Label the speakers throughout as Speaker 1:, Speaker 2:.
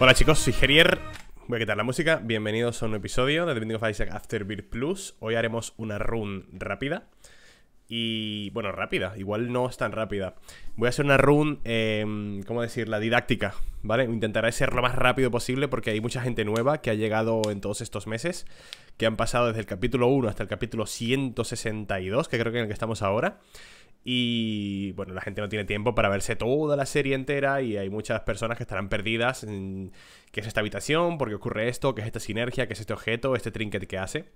Speaker 1: Hola chicos, soy Gerier. Voy a quitar la música. Bienvenidos a un episodio de The Binding of Isaac Afterbirth Plus. Hoy haremos una run rápida. Y bueno, rápida, igual no es tan rápida. Voy a hacer una run, em, ¿cómo ¿cómo La Didáctica, ¿vale? Intentaré ser lo más rápido posible porque hay mucha gente nueva que ha llegado en todos estos meses, que han pasado desde el capítulo 1 hasta el capítulo 162, que creo que en el que estamos ahora. Y bueno, la gente no tiene tiempo para verse toda la serie entera y hay muchas personas que estarán perdidas en qué es esta habitación, por qué ocurre esto, qué es esta sinergia, qué es este objeto, este trinket que hace.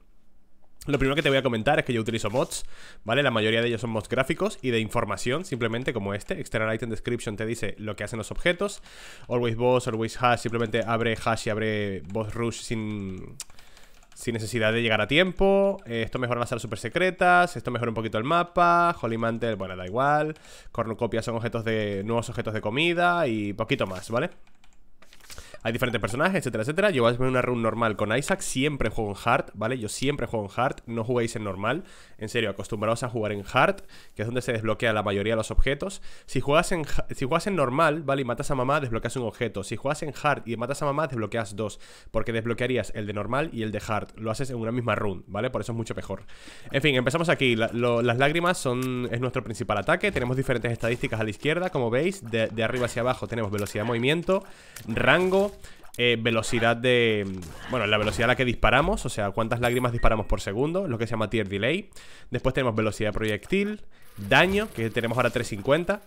Speaker 1: Lo primero que te voy a comentar es que yo utilizo mods, ¿vale? La mayoría de ellos son mods gráficos y de información, simplemente como este. External Item Description te dice lo que hacen los objetos. Always Boss, Always Hash, simplemente abre hash y abre Boss Rush sin sin necesidad de llegar a tiempo. Eh, esto mejora las salas super secretas. Esto mejora un poquito el mapa. Holy Mantle, bueno, da igual. Cornucopia son objetos de. nuevos objetos de comida. Y poquito más, ¿vale? Hay diferentes personajes, etcétera, etcétera. Yo voy a hacer una run normal con Isaac. Siempre juego en hard, ¿vale? Yo siempre juego en hard. No juguéis en normal. En serio, acostumbrados a jugar en hard, que es donde se desbloquea la mayoría de los objetos. Si juegas en, si en normal, ¿vale? Y matas a mamá, desbloqueas un objeto. Si juegas en hard y matas a mamá, desbloqueas dos. Porque desbloquearías el de normal y el de hard. Lo haces en una misma run, ¿vale? Por eso es mucho mejor. En fin, empezamos aquí. las lágrimas son, es nuestro principal ataque. Tenemos diferentes estadísticas a la izquierda, como veis. de arriba hacia abajo tenemos velocidad de movimiento, rango, eh, velocidad de... Bueno, la velocidad a la que disparamos, o sea, cuántas lágrimas disparamos por segundo, lo que se llama tier delay. Después tenemos velocidad proyectil, daño, que tenemos ahora 350.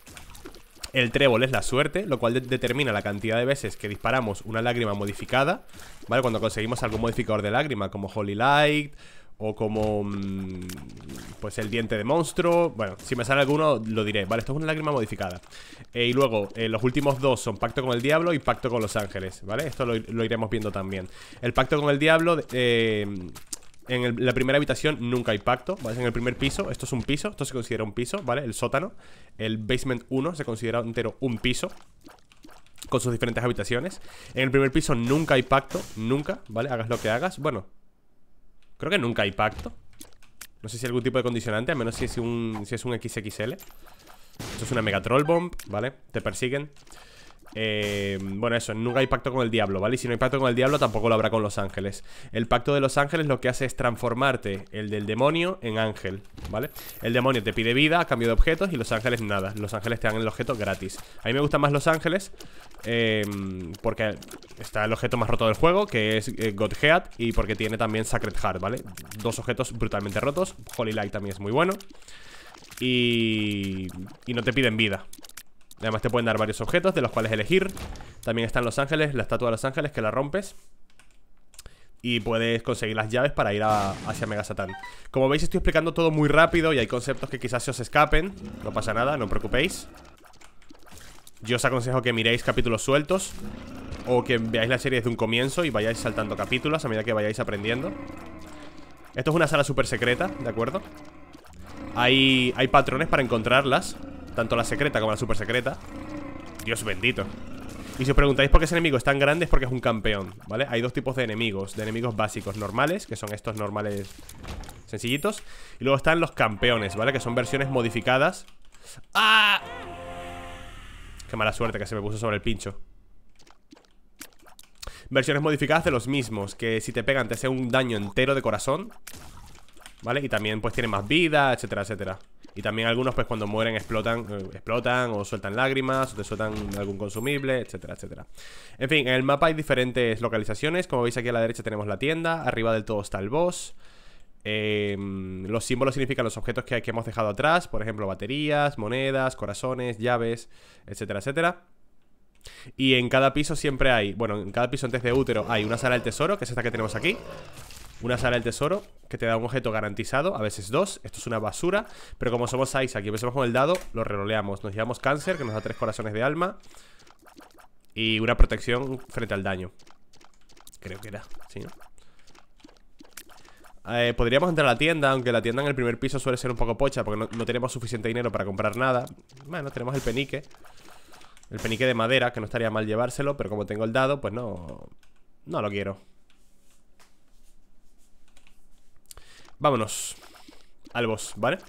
Speaker 1: El trébol es la suerte, lo cual determina la cantidad de veces que disparamos una lágrima modificada, ¿vale? Cuando conseguimos algún modificador de lágrima, como Holy Light o como... Mm, pues el diente de monstruo Bueno, si me sale alguno lo diré Vale, esto es una lágrima modificada eh, Y luego, eh, los últimos dos son Pacto con el Diablo y Pacto con los Ángeles ¿Vale? Esto lo, iremos viendo también El Pacto con el Diablo... Eh, en la primera habitación nunca hay pacto, ¿vale? En el primer piso, esto es un piso, esto se considera un piso, ¿vale? El sótano, el basement 1 se considera entero un piso Con sus diferentes habitaciones En el primer piso nunca hay pacto, nunca, ¿vale? Hagas lo que hagas, bueno, Creo que nunca hay pacto No sé si hay algún tipo de condicionante A menos si es un, si es un XXL Esto es una Mega Troll Bomb, ¿vale? Te persiguen eh, bueno, eso, nunca hay pacto con el diablo, ¿vale? si no hay pacto con el diablo, tampoco lo habrá con los ángeles. El pacto de los ángeles lo que hace es transformarte el del demonio en ángel, ¿vale? El demonio te pide vida a cambio de objetos y los ángeles nada. Los ángeles te dan el objeto gratis. A mí me gustan más los ángeles eh, porque está el objeto más roto del juego, que es eh, Godhead, y porque tiene también Sacred Heart, ¿vale? Dos objetos brutalmente rotos. Holy Light también es muy bueno. Y, y no te piden vida Además te pueden dar varios objetos de los cuales elegir También están los ángeles, la estatua de los ángeles que la rompes y puedes conseguir las llaves para ir hacia Mega satán Como veis estoy explicando todo muy rápido y hay conceptos que quizás se os escapen. No pasa nada, no os preocupéis. Yo os aconsejo que miréis capítulos sueltos o que veáis la serie desde un comienzo y vayáis saltando capítulos a medida que vayáis aprendiendo. Esto es una sala súper secreta, ¿de acuerdo? Hay, hay patrones para encontrarlas tanto la secreta como la super secreta Dios bendito y si os preguntáis por qué ese enemigo es tan grande es porque es un campeón, ¿vale? Hay dos tipos de enemigos, de enemigos básicos normales, que son estos normales sencillitos Y luego están los campeones, ¿vale? Que son versiones modificadas ¡Ah! Qué mala suerte que se me puso sobre el pincho Versiones modificadas de los mismos Que si te pegan te hace un daño entero de corazón ¿Vale? Y también pues tiene más vida, etcétera, etcétera y también algunos, pues cuando mueren, explotan, eh, explotan o sueltan lágrimas, o te sueltan algún consumible, etcétera, etcétera. En fin, en el mapa hay diferentes localizaciones. Como veis aquí a la derecha tenemos la tienda, arriba del todo está el boss. Em, los símbolos significan los objetos que, que hemos dejado atrás, por ejemplo, baterías, monedas, corazones, llaves, etcétera, etcétera. Y en cada piso siempre hay, bueno, en cada piso antes de útero hay una sala del tesoro, que es esta que tenemos aquí. Una sala del tesoro que te da un objeto garantizado, a veces dos. Esto es una basura, pero como somos Isaac aquí empezamos con el dado, lo reroleamos. Nos llevamos cáncer, que nos da tres corazones de alma. Y una protección frente al daño. Creo que era, ¿sí, no? Eh, podríamos entrar a la tienda, aunque la tienda en el primer piso suele ser un poco pocha Porque no, no, tenemos suficiente dinero para comprar nada Bueno, tenemos el penique El penique de madera, que no estaría mal llevárselo Pero como tengo el dado, pues no... No lo quiero Vámonos al boss, ¿vale?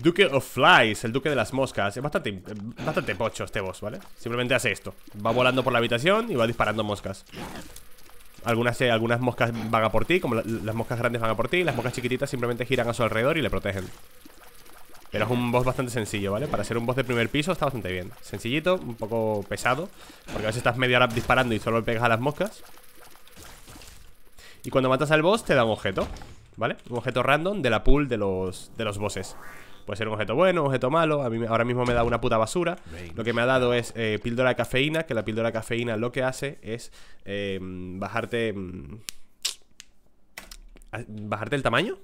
Speaker 1: Duque of Flies, el duque de las moscas Es bastante, bastante pocho este boss, ¿vale? Simplemente hace esto Va volando por la habitación y va disparando moscas Algunas, eh, algunas moscas van a por ti Como las moscas grandes van a por ti Las moscas chiquititas simplemente giran a su alrededor y le protegen Pero es un boss bastante sencillo, ¿vale? Para ser un boss de primer piso está bastante bien Sencillito, un poco pesado Porque a veces estás media hora disparando y solo pegas a las moscas y cuando matas al boss te da un objeto ¿Vale? Un objeto random de la pool de los, de los bosses Puede ser un objeto bueno, un objeto malo A mí ahora mismo me da una puta basura Lo que me ha dado es eh, píldora de cafeína Que la píldora de cafeína lo que hace es eh, Bajarte mm, ¿Bajarte el tamaño?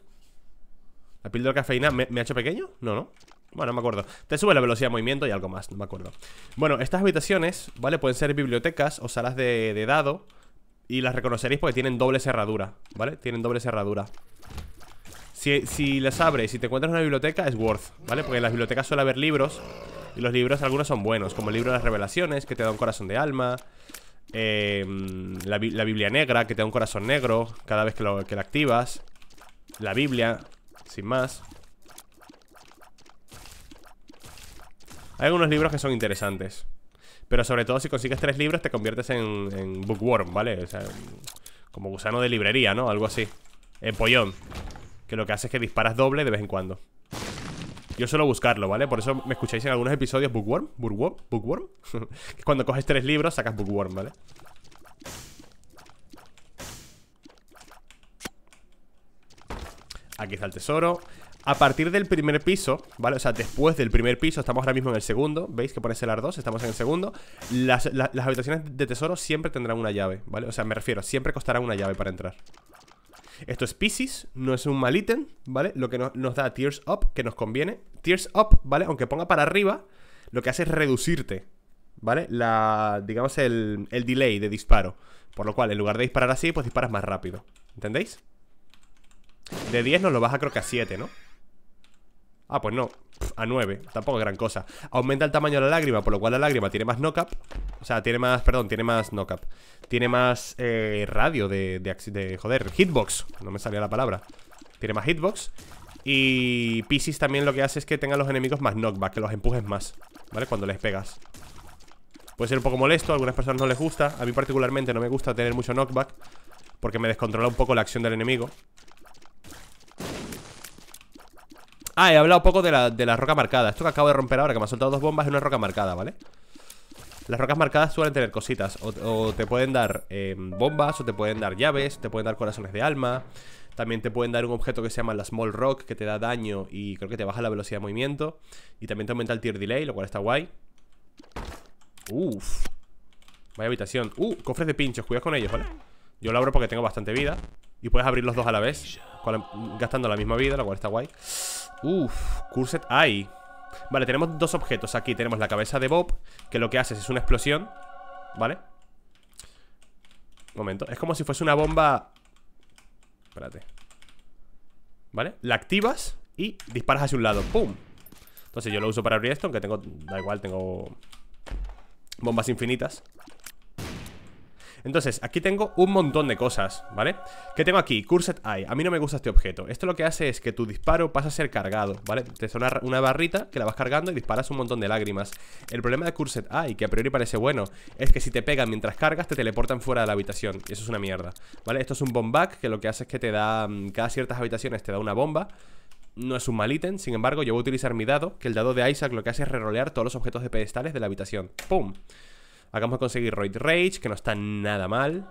Speaker 1: ¿La píldora de cafeína me, ha hecho pequeño? No, no bueno, no me acuerdo. Te sube la velocidad de movimiento y algo más, no me acuerdo. Bueno, estas habitaciones, ¿vale? Pueden ser bibliotecas o salas de, de dado y las reconoceréis porque tienen doble cerradura, ¿vale? Tienen doble cerradura si, las abres y si te encuentras en una biblioteca es worth, ¿vale? Porque en las bibliotecas suele haber libros Y los libros algunos son buenos Como el libro de las revelaciones, que te da un corazón de alma em, la, Biblia negra, que te da un corazón negro Cada vez que, que la activas La Biblia, sin más Hay algunos libros que son interesantes pero sobre todo, si consigues tres libros, te conviertes en, bookworm, ¿vale? O sea, como gusano de librería, ¿no? Algo así. pollón Que lo que hace es que disparas doble de vez en cuando. Yo suelo buscarlo, ¿vale? Por eso me escucháis en algunos episodios Bookworm, Bookworm, Bookworm. Que cuando coges tres libros, sacas Bookworm, ¿vale? Aquí está el tesoro a partir del primer piso, ¿vale? O sea, después del primer piso, estamos ahora mismo en el segundo, ¿veis que pone celar 2? Estamos en el segundo. Las, habitaciones de tesoro siempre tendrán una llave, ¿vale? O sea, me refiero, siempre costará una llave para entrar. Esto es Pisces, no es un mal ítem, ¿vale? Lo que nos da Tears Up, que nos conviene. Tears Up, ¿vale? Aunque ponga para arriba, lo que hace es reducirte, ¿vale? La, digamos, el, el delay de disparo. Por lo cual, en lugar de disparar así, pues disparas más rápido. ¿Entendéis? De 10 nos lo baja creo que a 7, ¿no? Ah, pues no, a 9, tampoco es gran cosa Aumenta el tamaño de la lágrima, por lo cual la lágrima tiene más knock O sea, tiene más, perdón, tiene más knock Tiene más eh, radio de, de, de, joder, hitbox No me salía la palabra Tiene más hitbox Y Pisces también lo que hace es que tengan los enemigos más knockback Que los empujes más, ¿vale? Cuando les pegas Puede ser un poco molesto, a algunas personas no les gusta A mí particularmente no me gusta tener mucho knockback Porque me descontrola un poco la acción del enemigo Ah, he hablado poco de la, roca marcada Esto que acabo de romper ahora, que me ha soltado dos bombas Es una roca marcada, ¿vale? Las rocas marcadas suelen tener cositas O, te pueden dar em, bombas O te pueden dar llaves, te pueden dar corazones de alma también te pueden dar un objeto que se llama la Small Rock, que te da daño y creo que te baja la velocidad de movimiento. Y también te aumenta el tier delay, lo cual está guay. Uf. Vaya habitación. Uh, cofres de pinchos, cuidado con ellos, ¿vale? Yo lo abro porque tengo bastante vida. Y puedes abrir los dos a la vez, gastando la misma vida, lo cual está guay. Uf, Cursed Eye Vale, tenemos dos objetos aquí Tenemos la cabeza de Bob Que lo que hace es una explosión ¿Vale? Un momento Es como si fuese una bomba Espérate ¿Vale? La activas y disparas hacia un lado ¡Pum! Entonces yo lo uso para abrir esto Aunque tengo... Da igual, tengo... Bombas infinitas entonces, aquí tengo un montón de cosas, ¿vale? ¿Qué tengo aquí? Curset Eye. A mí no me gusta este objeto. Esto lo que hace es que tu disparo pasa a ser cargado, ¿vale? Te suena una barrita que la vas cargando y disparas un montón de lágrimas. El problema de Curset Eye, que a priori parece bueno, es que si te pegan mientras cargas, te teleportan fuera de la habitación. Y eso es una mierda, ¿vale? Esto es un bomback que lo que hace es que te da... Mm, cada ciertas habitaciones te da una bomba no es un mal ítem, sin embargo yo voy a utilizar mi dado, que el dado de Isaac lo que hace es re-rolear todos los objetos de pedestales de la habitación. ¡Pum! Acabamos de conseguir Roid Rage, que no está nada mal.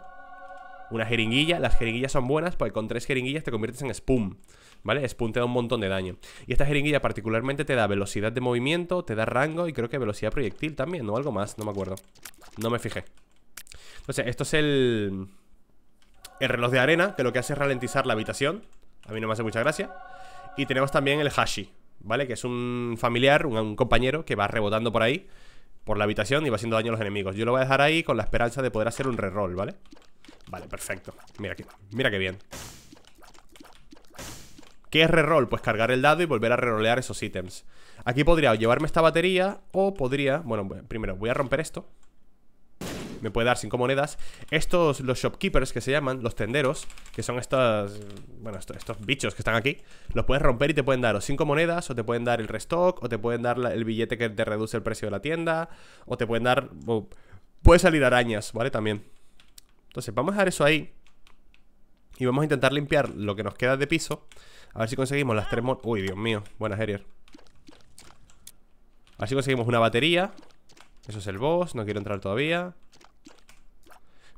Speaker 1: Una jeringuilla, las jeringuillas son buenas porque con tres jeringuillas te conviertes en Spoon, ¿vale? Spoon te da un montón de daño. Y esta jeringuilla particularmente te da velocidad de movimiento, te da rango y creo que velocidad proyectil también, o algo más, no me acuerdo. No me fijé. Entonces, esto es el... El reloj de arena, que lo que hace es ralentizar la habitación. A mí no me hace mucha gracia. Y tenemos también el Hashi, ¿vale? Que es un familiar, un compañero que va rebotando por ahí por la habitación y va haciendo daño a los enemigos. Yo lo voy a dejar ahí con la esperanza de poder hacer un reroll, ¿vale? Vale, perfecto. Mira que, mira qué bien. ¿Qué es reroll? Pues cargar el dado y volver a rerolear esos ítems. Aquí podría llevarme esta batería o podría... Bueno, primero voy a romper esto me puede dar cinco monedas. Estos, los shopkeepers que se llaman, los tenderos, que son estas, bueno, estos, bichos que están aquí, los puedes romper y te pueden dar o cinco monedas, o te pueden dar el restock, o te pueden dar el billete que te reduce el precio de la tienda, o te pueden dar... puede salir arañas, ¿vale? También. Entonces, vamos a dejar eso ahí. Y vamos a intentar limpiar lo que nos queda de piso. A ver si conseguimos las tres... Uy, Dios mío. Buena, Herier. A ver si conseguimos una batería. Eso es el boss. No quiero entrar todavía.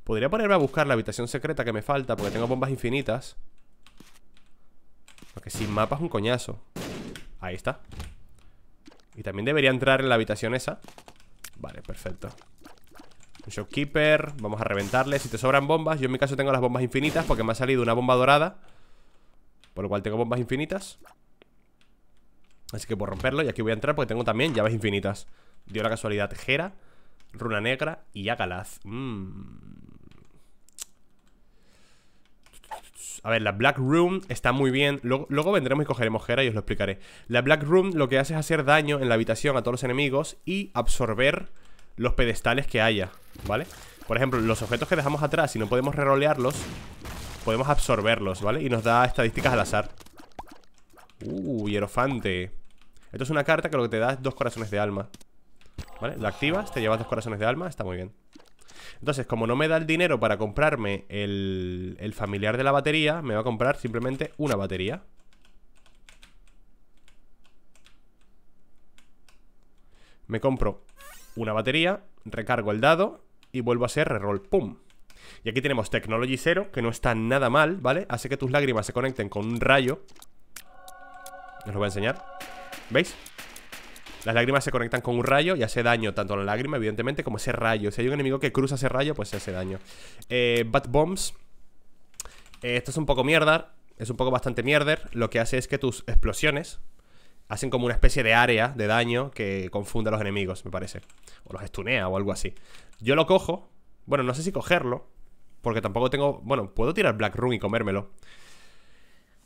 Speaker 1: Podría ponerme a buscar la habitación secreta que me falta Porque tengo bombas infinitas Porque sin mapas es un coñazo Ahí está Y también debería entrar en la habitación esa Vale, perfecto Un shopkeeper Vamos a reventarle Si te sobran bombas Yo en mi caso tengo las bombas infinitas Porque me ha salido una bomba dorada Por lo cual tengo bombas infinitas Así que por romperlo Y aquí voy a entrar porque tengo también llaves infinitas Dio la casualidad Jera Runa Negra y Agalaz Mmm A ver, la Black Room está muy bien. Luego, vendremos y cogeremos Jera y os lo explicaré. La Black Room lo que hace es hacer daño en la habitación a todos los enemigos y absorber los pedestales que haya, ¿vale? Por ejemplo, los objetos que dejamos atrás, si no podemos rerolearlos, podemos absorberlos, ¿vale? Y nos da estadísticas al azar. Uh, hierofante. Esto es una carta que lo que te da es dos corazones de alma. ¿Vale? La activas, te llevas dos corazones de alma, está muy bien. Entonces, como no me da el dinero para comprarme el, familiar de la batería, me va a comprar simplemente una batería. Me compro una batería, recargo el dado y vuelvo a hacer reroll. ¡Pum! Y aquí tenemos Technology 0, que no está nada mal, ¿vale? Hace que tus lágrimas se conecten con un rayo. Os lo voy a enseñar. ¿Veis? Las lágrimas se conectan con un rayo y hace daño tanto a la lágrima, evidentemente, como ese rayo. Si hay un enemigo que cruza ese rayo, pues se hace daño. Eh, Bombs. Eh, esto es un poco mierda. Es un poco bastante mierder. Lo que hace es que tus explosiones hacen como una especie de área de daño que confunde a los enemigos, me parece. O los estunea o algo así. Yo lo cojo. Bueno, no sé si cogerlo. Porque tampoco tengo... Bueno, puedo tirar Black run y comérmelo.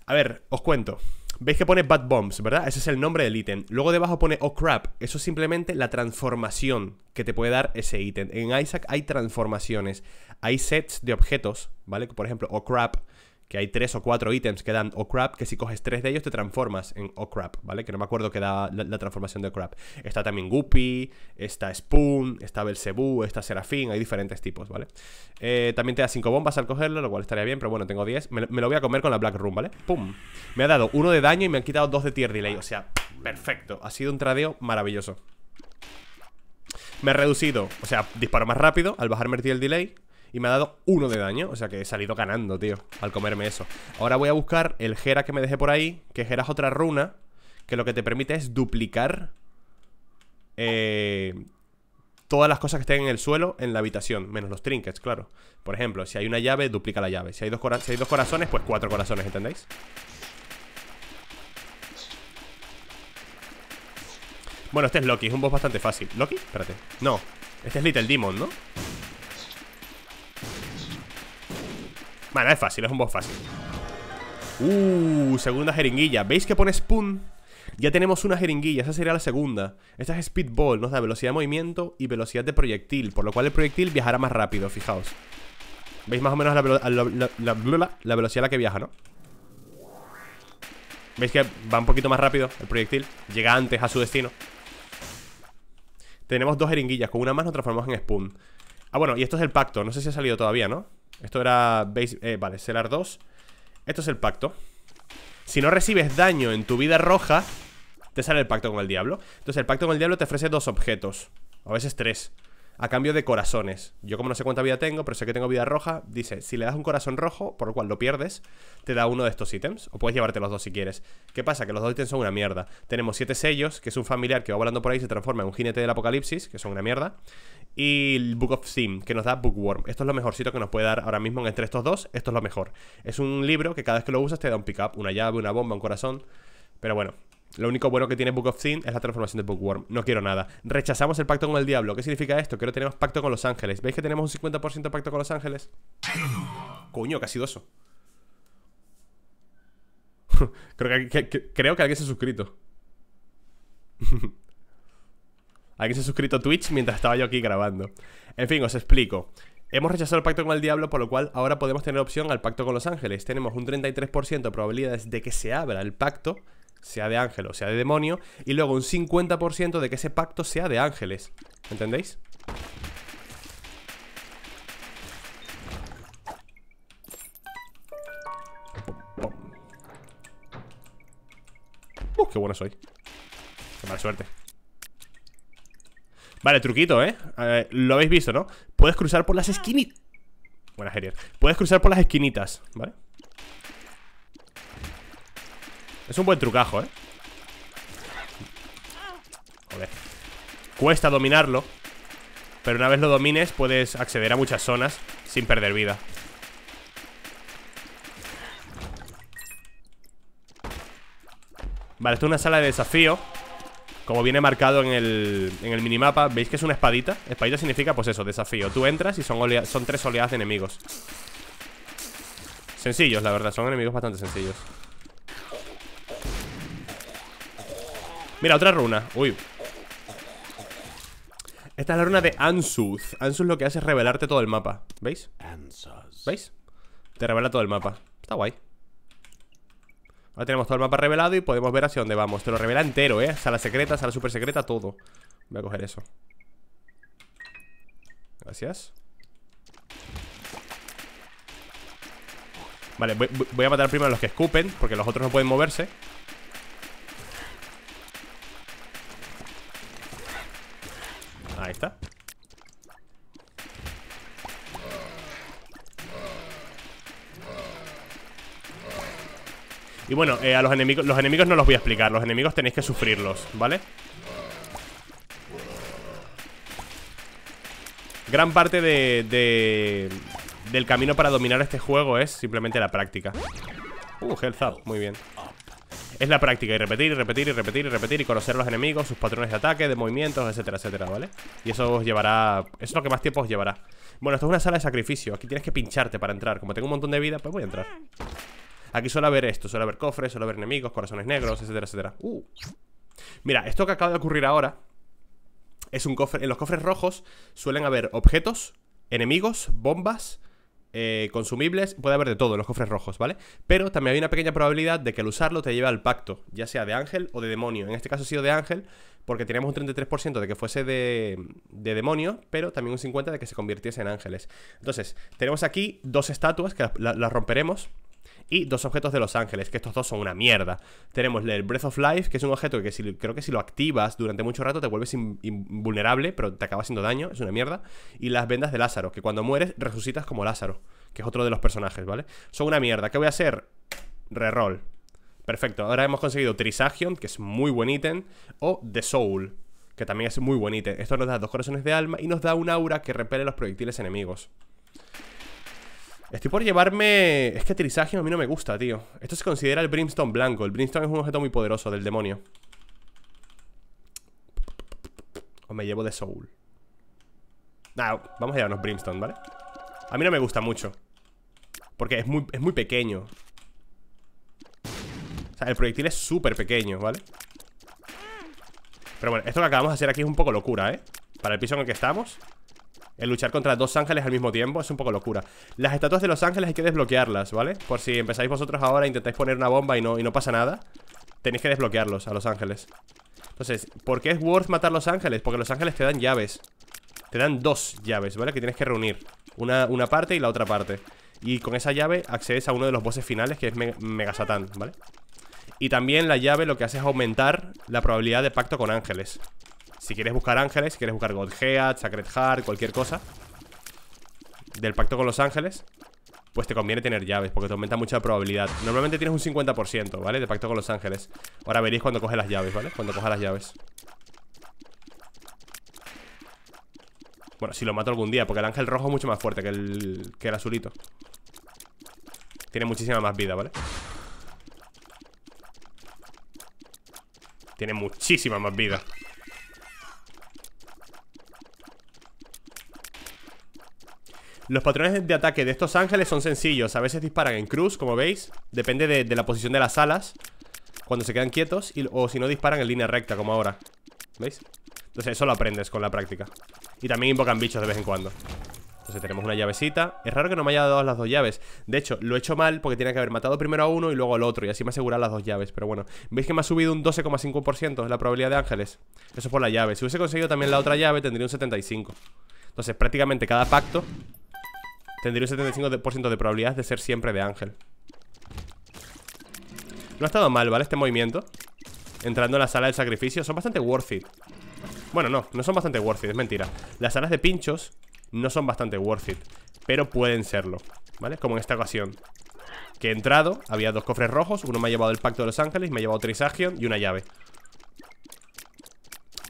Speaker 1: A ver, os cuento. Veis que pone Bad Bombs, ¿verdad? Ese es el nombre del ítem. Luego debajo pone Oh Crap. Eso es simplemente la transformación que te puede dar ese ítem. En Isaac hay transformaciones. Hay sets de objetos, ¿vale? Por ejemplo, Oh Crap que hay tres o cuatro ítems que dan O crap que si coges tres de ellos te transformas en o crap ¿vale? Que no me acuerdo que da la, transformación de crap Está también Guppy, está Spoon, está Belcebú, está Serafín, hay diferentes tipos, ¿vale? Eh, también te da cinco bombas al cogerlo, lo cual estaría bien, pero bueno, tengo 10. Me, lo voy a comer con la Black Room, ¿vale? ¡Pum! Me ha dado uno de daño y me han quitado dos de tier delay, o sea, perfecto. Ha sido un tradeo maravilloso. Me ha reducido, o sea, disparo más rápido al bajarme el tier delay y me ha dado uno de daño, o sea que he salido ganando, tío Al comerme eso Ahora voy a buscar el Gera que me dejé por ahí Que Gera es otra runa Que lo que te permite es duplicar eh, todas las cosas que estén en el suelo en la habitación, menos los trinkets, claro. Por ejemplo, si hay una llave, duplica la llave. Si hay dos, si hay dos corazones, pues cuatro corazones, ¿entendéis? Bueno, este es Loki, es un boss bastante fácil. ¿Loki? Espérate. No, este es Little Demon, ¿no? Bueno, es fácil, es un boss fácil Uh, segunda jeringuilla ¿Veis que pone spoon? Ya tenemos una jeringuilla, esa sería la segunda Esta es speedball, nos da velocidad de movimiento Y velocidad de proyectil, por lo cual el proyectil Viajará más rápido, fijaos ¿Veis más o menos la, velocidad a la que viaja, no? ¿Veis que va un poquito más rápido el proyectil? Llega antes a su destino Tenemos dos jeringuillas Con una más nos transformamos en Spoon Ah, bueno, y esto es el pacto No sé si ha salido todavía, ¿no? Esto era eh, vale, Celar 2 Esto es el pacto Si no recibes daño en tu vida roja Te sale el pacto con el diablo Entonces el pacto con el diablo te ofrece dos objetos A veces tres a cambio de corazones. Yo como no sé cuánta vida tengo, pero sé que tengo vida roja, dice, si le das un corazón rojo, por lo cual lo pierdes, te da uno de estos ítems, o puedes llevarte los dos si quieres. ¿Qué pasa? Que los dos ítems son una mierda. Tenemos siete sellos, que es un familiar que va volando por ahí y se transforma en un jinete del apocalipsis, que son una mierda, y el Book of Sin que nos da Bookworm. Esto es lo mejorcito que nos puede dar ahora mismo entre estos dos. Esto es lo mejor. Es un libro que cada vez que lo usas te da un pickup, una llave, una bomba, un corazón. Pero bueno, lo único bueno que tiene Book of Sin es la transformación de Bookworm. No quiero nada. Rechazamos el pacto con el diablo. ¿Qué significa esto? Que no tenemos pacto con los ángeles. ¿Veis que tenemos un 50% de pacto con los ángeles? Coño, casi ha creo, que, creo que alguien se ha suscrito. Alguien se ha suscrito a Twitch mientras estaba yo aquí grabando. En fin, os explico. Hemos rechazado el pacto con el diablo, por lo cual ahora podemos tener opción al pacto con los ángeles. Tenemos un 33% de probabilidades de que se abra el pacto, sea de ángel o sea de demonio, y luego un 50% de que ese pacto sea de ángeles. ¿Entendéis? Uh, qué bueno soy. Qué mala suerte. Vale, truquito, ¿eh? lo habéis visto, ¿no? Puedes cruzar por las esquinitas. Buenas, Herier. Puedes cruzar por las esquinitas, ¿vale? Es un buen trucajo, ¿eh? Cuesta dominarlo. Pero una vez lo domines, puedes acceder a muchas zonas sin perder vida. Vale, esto es una sala de desafío como viene marcado en el, en el minimapa, veis que es una espadita. Espadita significa, pues eso, desafío. Tú entras y son, son tres oleadas de enemigos. Sencillos, la verdad, son enemigos bastante sencillos. Mira, otra runa. Uy. Esta es la runa de Ansus. Ansus lo que hace es revelarte todo el mapa. ¿Veis? ¿Veis? Te revela todo el mapa. Está guay. Ahora tenemos todo el mapa revelado y podemos ver hacia dónde vamos Te lo revela entero, ¿eh? Sala secreta, sala super secreta, todo Voy a coger eso Gracias Vale, voy, voy a matar primero a los que escupen Porque los otros no pueden moverse Ahí está Y bueno, eh, a los enemigos los enemigos no los voy a explicar Los enemigos tenéis que sufrirlos, ¿vale? Gran parte de, del camino para dominar este juego es simplemente la práctica Uh, health up, muy bien Es la práctica y repetir, y repetir, y repetir, y repetir Y conocer a los enemigos, sus patrones de ataque, de movimientos, etcétera, etcétera, ¿vale? Y eso os llevará... Eso es lo que más tiempo os llevará Bueno, esto es una sala de sacrificio Aquí tienes que pincharte para entrar Como tengo un montón de vida, pues voy a entrar Aquí suele haber esto, suele haber cofres, suele haber enemigos, corazones negros, etcétera, etcétera uh. Mira, esto que acaba de ocurrir ahora Es un cofre, en los cofres rojos suelen haber objetos, enemigos, bombas eh, consumibles, puede haber de todo en los cofres rojos, ¿vale? Pero también hay una pequeña probabilidad de que al usarlo te lleve al pacto, ya sea de ángel o de demonio. En este caso ha sido de ángel, porque teníamos un 33% de que fuese de, demonio, pero también un 50% de que se convirtiese en ángeles. Entonces, tenemos aquí dos estatuas que las romperemos y dos objetos de Los Ángeles, que estos dos son una mierda. Tenemos el Breath of Life, que es un objeto que creo que si lo activas durante mucho rato te vuelves invulnerable, pero te acaba haciendo daño, es una mierda. Y las vendas de Lázaro, que cuando mueres resucitas como Lázaro, que es otro de los personajes, ¿vale? Son una mierda. ¿Qué voy a hacer? Reroll. Perfecto, ahora hemos conseguido Trisagion, que es muy buen ítem, o The Soul, que también es muy buen ítem. Esto nos da dos corazones de alma y nos da un aura que repele los proyectiles enemigos. Estoy por llevarme... Es que aterrizaje a mí no me gusta, tío Esto se considera el Brimstone blanco El Brimstone es un objeto muy poderoso del demonio O me llevo de Soul vamos a llevarnos Brimstone, ¿vale? A mí no me gusta mucho Porque es muy, es muy pequeño O sea, el proyectil es súper pequeño, ¿vale? Pero bueno, esto que acabamos de hacer aquí es un poco locura, ¿eh? Para el piso en el que estamos el luchar contra dos ángeles al mismo tiempo es un poco locura. Las estatuas de los ángeles hay que desbloquearlas, ¿vale? Por si empezáis vosotros ahora, intentáis poner una bomba y no, y no pasa nada, tenéis que desbloquearlos a los ángeles. Entonces, ¿por qué es worth matar los ángeles? Porque los ángeles te dan llaves. Te dan dos llaves, ¿vale? Que tienes que reunir. Una, parte y la otra parte. Y con esa llave accedes a uno de los bosses finales, que es Mega Satán, ¿vale? Y también la llave lo que hace es aumentar la probabilidad de pacto con ángeles. Si quieres buscar ángeles, si quieres buscar Godhead, Sacred Heart, cualquier cosa Del pacto con los ángeles Pues te conviene tener llaves porque te aumenta mucha la probabilidad Normalmente tienes un 50%, ¿vale? De pacto con los ángeles Ahora veréis cuando coge las llaves, ¿vale? Cuando coja las llaves Bueno, si lo mato algún día Porque el ángel rojo es mucho más fuerte que el, que el azulito Tiene muchísima más vida, ¿vale? Tiene muchísima más vida Los patrones de ataque de estos ángeles son sencillos A veces disparan en cruz, como veis Depende de, la posición de las alas Cuando se quedan quietos O si no disparan en línea recta, como ahora ¿Veis? Entonces eso lo aprendes con la práctica Y también invocan bichos de vez en cuando entonces tenemos una llavecita Es raro que no me haya dado las dos llaves De hecho, lo he hecho mal porque tiene que haber matado primero a uno y luego al otro Y así me asegura las dos llaves Pero bueno, veis que me ha subido un 12,5% la probabilidad de ángeles Eso por la llave Si hubiese conseguido también la otra llave tendría un 75 Entonces prácticamente cada pacto Tendría un 75% de probabilidad de ser siempre de ángel No ha estado mal, ¿vale? Este movimiento Entrando en la sala del sacrificio Son bastante worth it Bueno, no, no son bastante worth it, es mentira Las salas de pinchos no son bastante worth it Pero pueden serlo, ¿vale? Como en esta ocasión Que he entrado, había dos cofres rojos Uno me ha llevado el Pacto de los Ángeles, me ha llevado Trisagion y una llave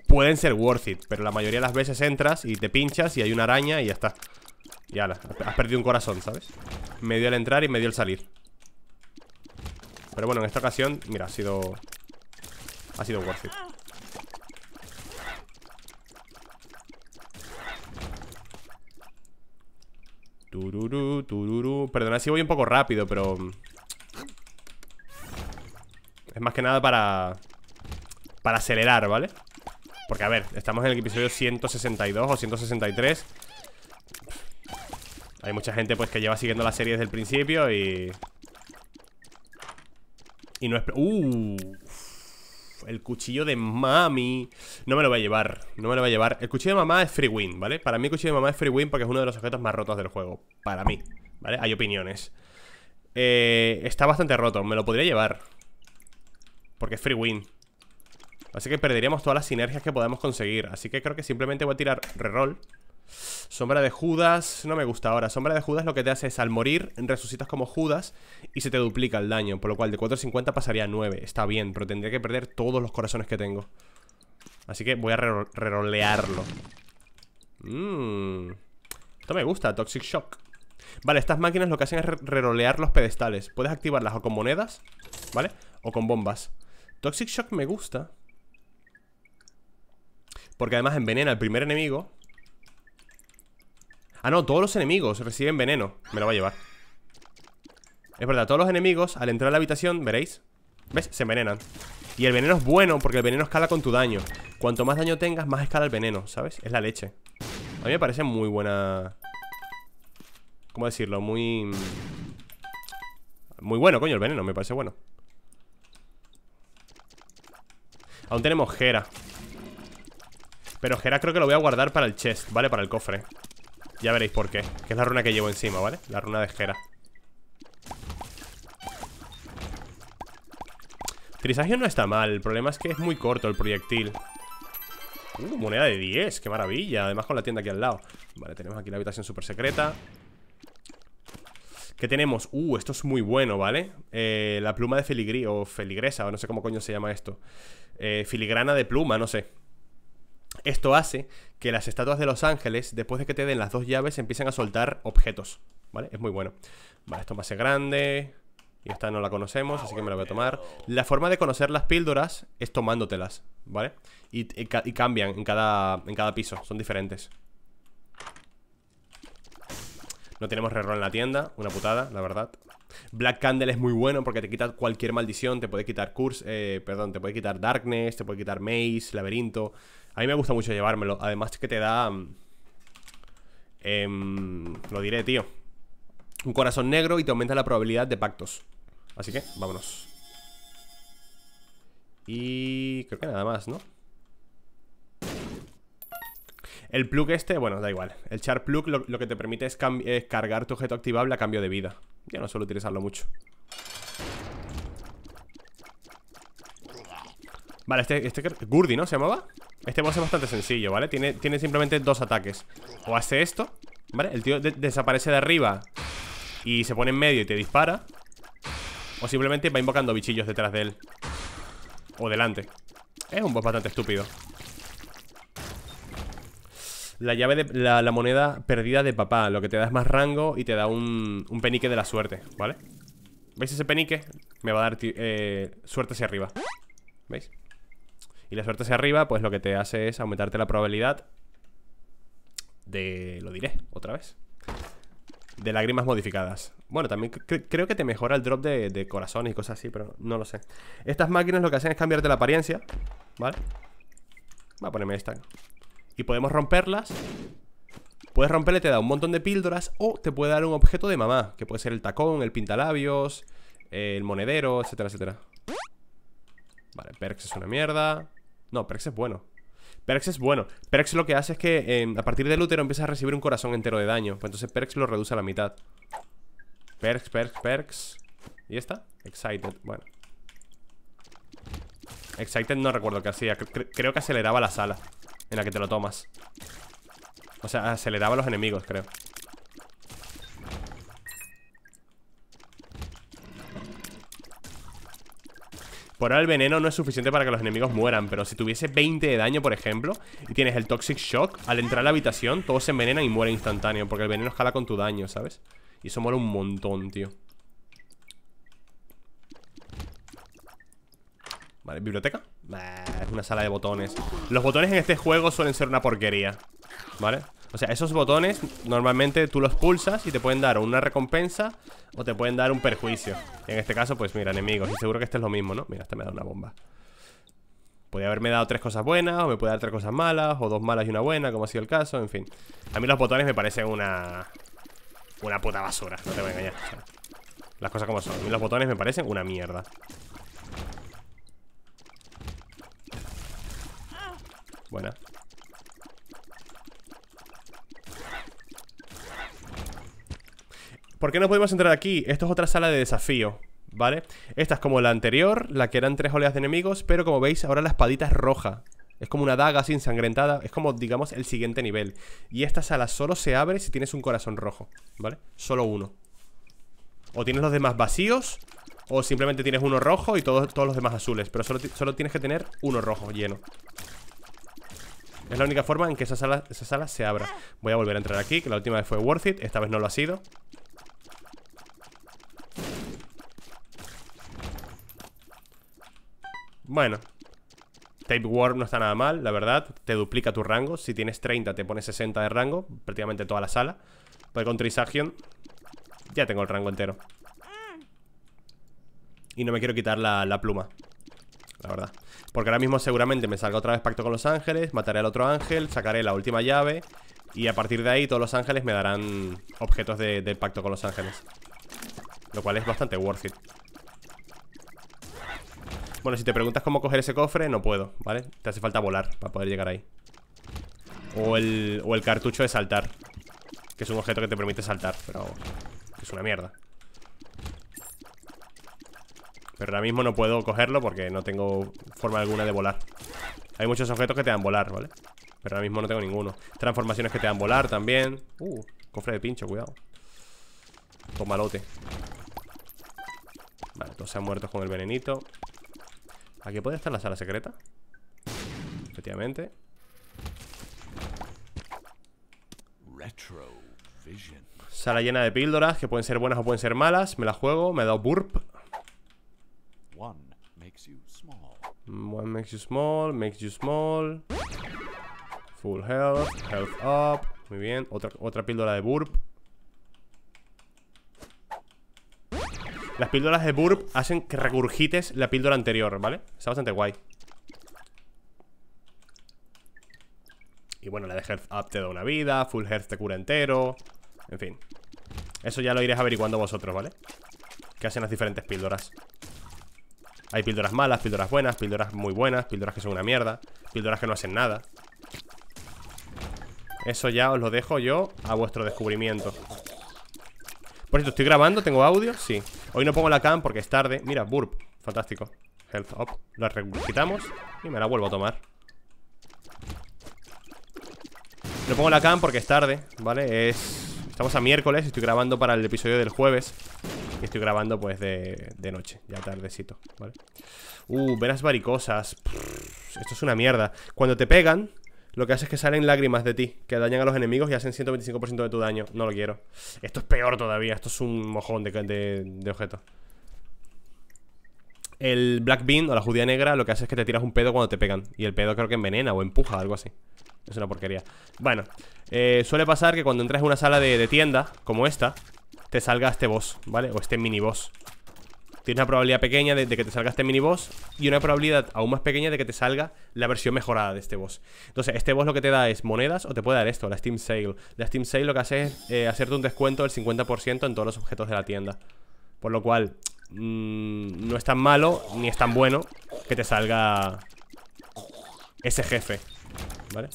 Speaker 1: Pueden ser worth it, pero la mayoría de las veces entras y te pinchas y hay una araña y ya está ya has perdido un corazón, ¿sabes? Me dio el entrar y me dio el salir Pero bueno, en esta ocasión, mira, ha sido... Ha sido worth it tururu. Perdona si voy un poco rápido, pero... Mm, es más que nada para... Para acelerar, ¿vale? Porque, a ver, estamos en el episodio 162 o 163 hay mucha gente pues que lleva siguiendo la serie desde el principio y... Y no es... ¡Uh! El cuchillo de mami No me lo va a llevar, no me lo va a llevar El cuchillo de mamá es free win, ¿vale? Para mí el cuchillo de mamá es free win porque es uno de los objetos más rotos del juego Para mí, ¿vale? Hay opiniones eh, Está bastante roto, me lo podría llevar Porque es free win Así que perderíamos todas las sinergias que podemos conseguir Así que creo que simplemente voy a tirar reroll Sombra de Judas, no me gusta ahora. Sombra de Judas lo que te hace es al morir resucitas como Judas y se te duplica el daño, por lo cual de 4.50 pasaría a 9. Está bien, pero tendría que perder todos los corazones que tengo. Así que voy a rerolearlo. Mmm. Esto me gusta, Toxic Shock. Vale, estas máquinas lo que hacen es rerolear los pedestales. Puedes activarlas o con monedas, ¿vale? O con bombas. Toxic Shock me gusta. Porque además envenena al primer enemigo Ah, no, todos los enemigos reciben veneno Me lo va a llevar Es verdad, todos los enemigos al entrar a la habitación, veréis ¿Ves? Se envenenan Y el veneno es bueno porque el veneno escala con tu daño Cuanto más daño tengas, más escala el veneno, ¿sabes? Es la leche A mí me parece muy buena... ¿Cómo decirlo? Muy... Mm, muy bueno, coño, el veneno, me parece bueno Aún tenemos Gera Pero Gera creo que lo voy a guardar para el chest, ¿vale? Para el cofre ya veréis por qué Que es la runa que llevo encima, ¿vale? La runa de Jera Trisagio no está mal El problema es que es muy corto el proyectil Uh, moneda de 10, qué maravilla Además con la tienda aquí al lado Vale, tenemos aquí la habitación súper secreta ¿Qué tenemos? Uh, esto es muy bueno, ¿vale? Eh, la pluma de feligrí o feligresa, o no sé cómo coño se llama esto eh, Filigrana de pluma, no sé esto hace que las estatuas de los ángeles, después de que te den las dos llaves, empiecen a soltar objetos, ¿vale? Es muy bueno. Vale, esto a ser grande. Y esta no la conocemos, así que me la voy a tomar. La forma de conocer las píldoras es tomándotelas, ¿vale? Y, cambian en cada, piso, son diferentes. No tenemos reroll en la tienda, una putada, la verdad. Black Candle es muy bueno porque te quita cualquier maldición, te puede quitar curse, eh, perdón, te puede quitar Darkness, te puede quitar Maze, Laberinto. A mí me gusta mucho llevármelo. Además que te da... Mm, em, lo diré, tío. Un corazón negro y te aumenta la probabilidad de pactos. Así que, vámonos. Y creo que nada más, ¿no? El plug este, bueno, da igual. El char plug lo, que te permite es, cargar tu objeto activable a cambio de vida. Ya no suelo utilizarlo mucho. Vale, este, este... Gurdi, ¿no? ¿Se llamaba? Este boss es bastante sencillo, ¿vale? Tiene, simplemente dos ataques O hace esto, ¿vale? El tío desaparece de arriba Y se pone en medio y te dispara O simplemente va invocando bichillos detrás de él O delante Es un boss bastante estúpido la llave de la, moneda perdida de papá Lo que te da es más rango y te da un, penique de la suerte, ¿vale? ¿Veis ese penique? Me va a dar eh, suerte hacia arriba ¿Veis? y la suerte hacia arriba, pues lo que te hace es aumentarte la probabilidad de... lo diré otra vez. De lágrimas modificadas. Bueno, también creo que te mejora el drop de, de corazones y cosas así, pero no lo sé. Estas máquinas lo que hacen es cambiarte la apariencia, ¿vale? va a ponerme esta. Y podemos romperlas. Puedes romperle, te da un montón de píldoras o te puede dar un objeto de mamá, que puede ser el tacón, el pintalabios, el monedero, etcétera, etcétera. Vale, perks es una mierda. No, Perks es bueno. Perks es bueno. Perks lo que hace es que a partir del útero empieza a recibir un corazón entero de daño. Pues entonces Perks lo reduce a la mitad. Perks, Perks, Perks. ¿Y esta? Excited. Bueno. Excited no recuerdo qué hacía. creo que aceleraba la sala en la que te lo tomas. O sea, aceleraba a los enemigos, creo. Por ahora el veneno no es suficiente para que los enemigos mueran Pero si tuviese 20 de daño, por ejemplo Y tienes el Toxic Shock Al entrar a la habitación, todos se envenenan y mueren instantáneo Porque el veneno escala con tu daño, ¿sabes? Y eso muere un montón, tío Vale, ¿biblioteca? es una sala de botones Los botones en este juego suelen ser una porquería ¿Vale? O sea, esos botones normalmente tú los pulsas y te pueden dar una recompensa o te pueden dar un perjuicio. en este caso, pues mira, enemigos. Y seguro que este es lo mismo, ¿no? Mira, este me da una bomba. Puede haberme dado tres cosas buenas, o me puede dar tres cosas malas, o dos malas y una buena, como ha sido el caso, en fin. A mí los botones me parecen una... Una puta basura, no te voy a engañar. las cosas como son. A mí los botones me parecen una mierda. Buena. ¿Por qué no podemos entrar aquí? Esto es otra sala de desafío, ¿vale? Esta es como la anterior, la que eran tres oleas de enemigos, pero como veis, ahora la espadita es roja. Es como una daga así ensangrentada. Es como, digamos, el siguiente nivel. Y esta sala solo se abre si tienes un corazón rojo, ¿vale? Solo uno. O tienes los demás vacíos, o simplemente tienes uno rojo y todos, todos los demás azules. Pero solo, tienes que tener uno rojo lleno. Es la única forma en que esa sala, esa sala se abra. Voy a volver a entrar aquí, que la última vez fue worth it. Esta vez no lo ha sido. Bueno Tape Warp no está nada mal, la verdad Te duplica tu rango, si tienes 30 te pone 60 de rango Prácticamente toda la sala Pues con Trisagion Ya tengo el rango entero Y no me quiero quitar la, pluma La verdad Porque ahora mismo seguramente me salga otra vez pacto con los ángeles Mataré al otro ángel, sacaré la última llave Y a partir de ahí todos los ángeles me darán Objetos de, del pacto con los ángeles Lo cual es bastante worth it bueno, si te preguntas cómo coger ese cofre, no puedo, ¿vale? Te hace falta volar para poder llegar ahí O el, o el cartucho de saltar Que es un objeto que te permite saltar Pero es una mierda Pero ahora mismo no puedo cogerlo porque no tengo forma alguna de volar Hay muchos objetos que te dan volar, ¿vale? Pero ahora mismo no tengo ninguno Transformaciones que te dan volar también Uh, cofre de pincho, cuidado Tomalote Vale, todos se han muerto con el venenito Aquí puede estar la sala secreta Efectivamente Sala llena de píldoras Que pueden ser buenas o pueden ser malas Me la juego, me ha dado burp One makes you small One makes you small, makes you small Full health, health up Muy bien, otra, otra píldora de burp Las píldoras de Burp hacen que recurgites la píldora anterior, ¿vale? Está bastante guay. Y bueno, la de Health Up te da una vida, Full Health te cura entero, en fin. Eso ya lo iréis averiguando vosotros, ¿vale? Qué hacen las diferentes píldoras. Hay píldoras malas, píldoras buenas, píldoras muy buenas, píldoras que son una mierda, píldoras que no hacen nada. Eso ya os lo dejo yo a vuestro descubrimiento. Por cierto, ¿estoy grabando? ¿Tengo audio? Sí. Hoy no pongo la cam porque es tarde. Mira, burp. Fantástico. Health up. La quitamos y me la vuelvo a tomar. No pongo la cam porque es tarde, ¿vale? Es... Estamos a miércoles, estoy grabando para el episodio del jueves. Y estoy grabando pues de, de noche, ya tardecito, ¿vale? Uh, venas varicosas. esto es una mierda. Cuando te pegan, lo que hace es que salen lágrimas de ti, que dañan a los enemigos y hacen 125% de tu daño. No lo quiero. Esto es peor todavía, esto es un mojón de, de, objetos. El Black Bean o la judía negra lo que hace es que te tiras un pedo cuando te pegan. Y el pedo creo que envenena o empuja, algo así. Es una porquería. Bueno, eh, suele pasar que cuando entras en una sala de, de tienda, como esta, te salga este boss, ¿vale? O este mini boss. Tienes una probabilidad pequeña de, que te salga este mini y una probabilidad aún más pequeña de que te salga la versión mejorada de este boss. Entonces, este boss lo que te da es monedas o te puede dar esto, la Steam Sale. La Steam Sale lo que hace es eh, hacerte un descuento del 50% en todos los objetos de la tienda. Por lo cual, mm, no es tan malo ni es tan bueno que te salga ese jefe. ¿Vale?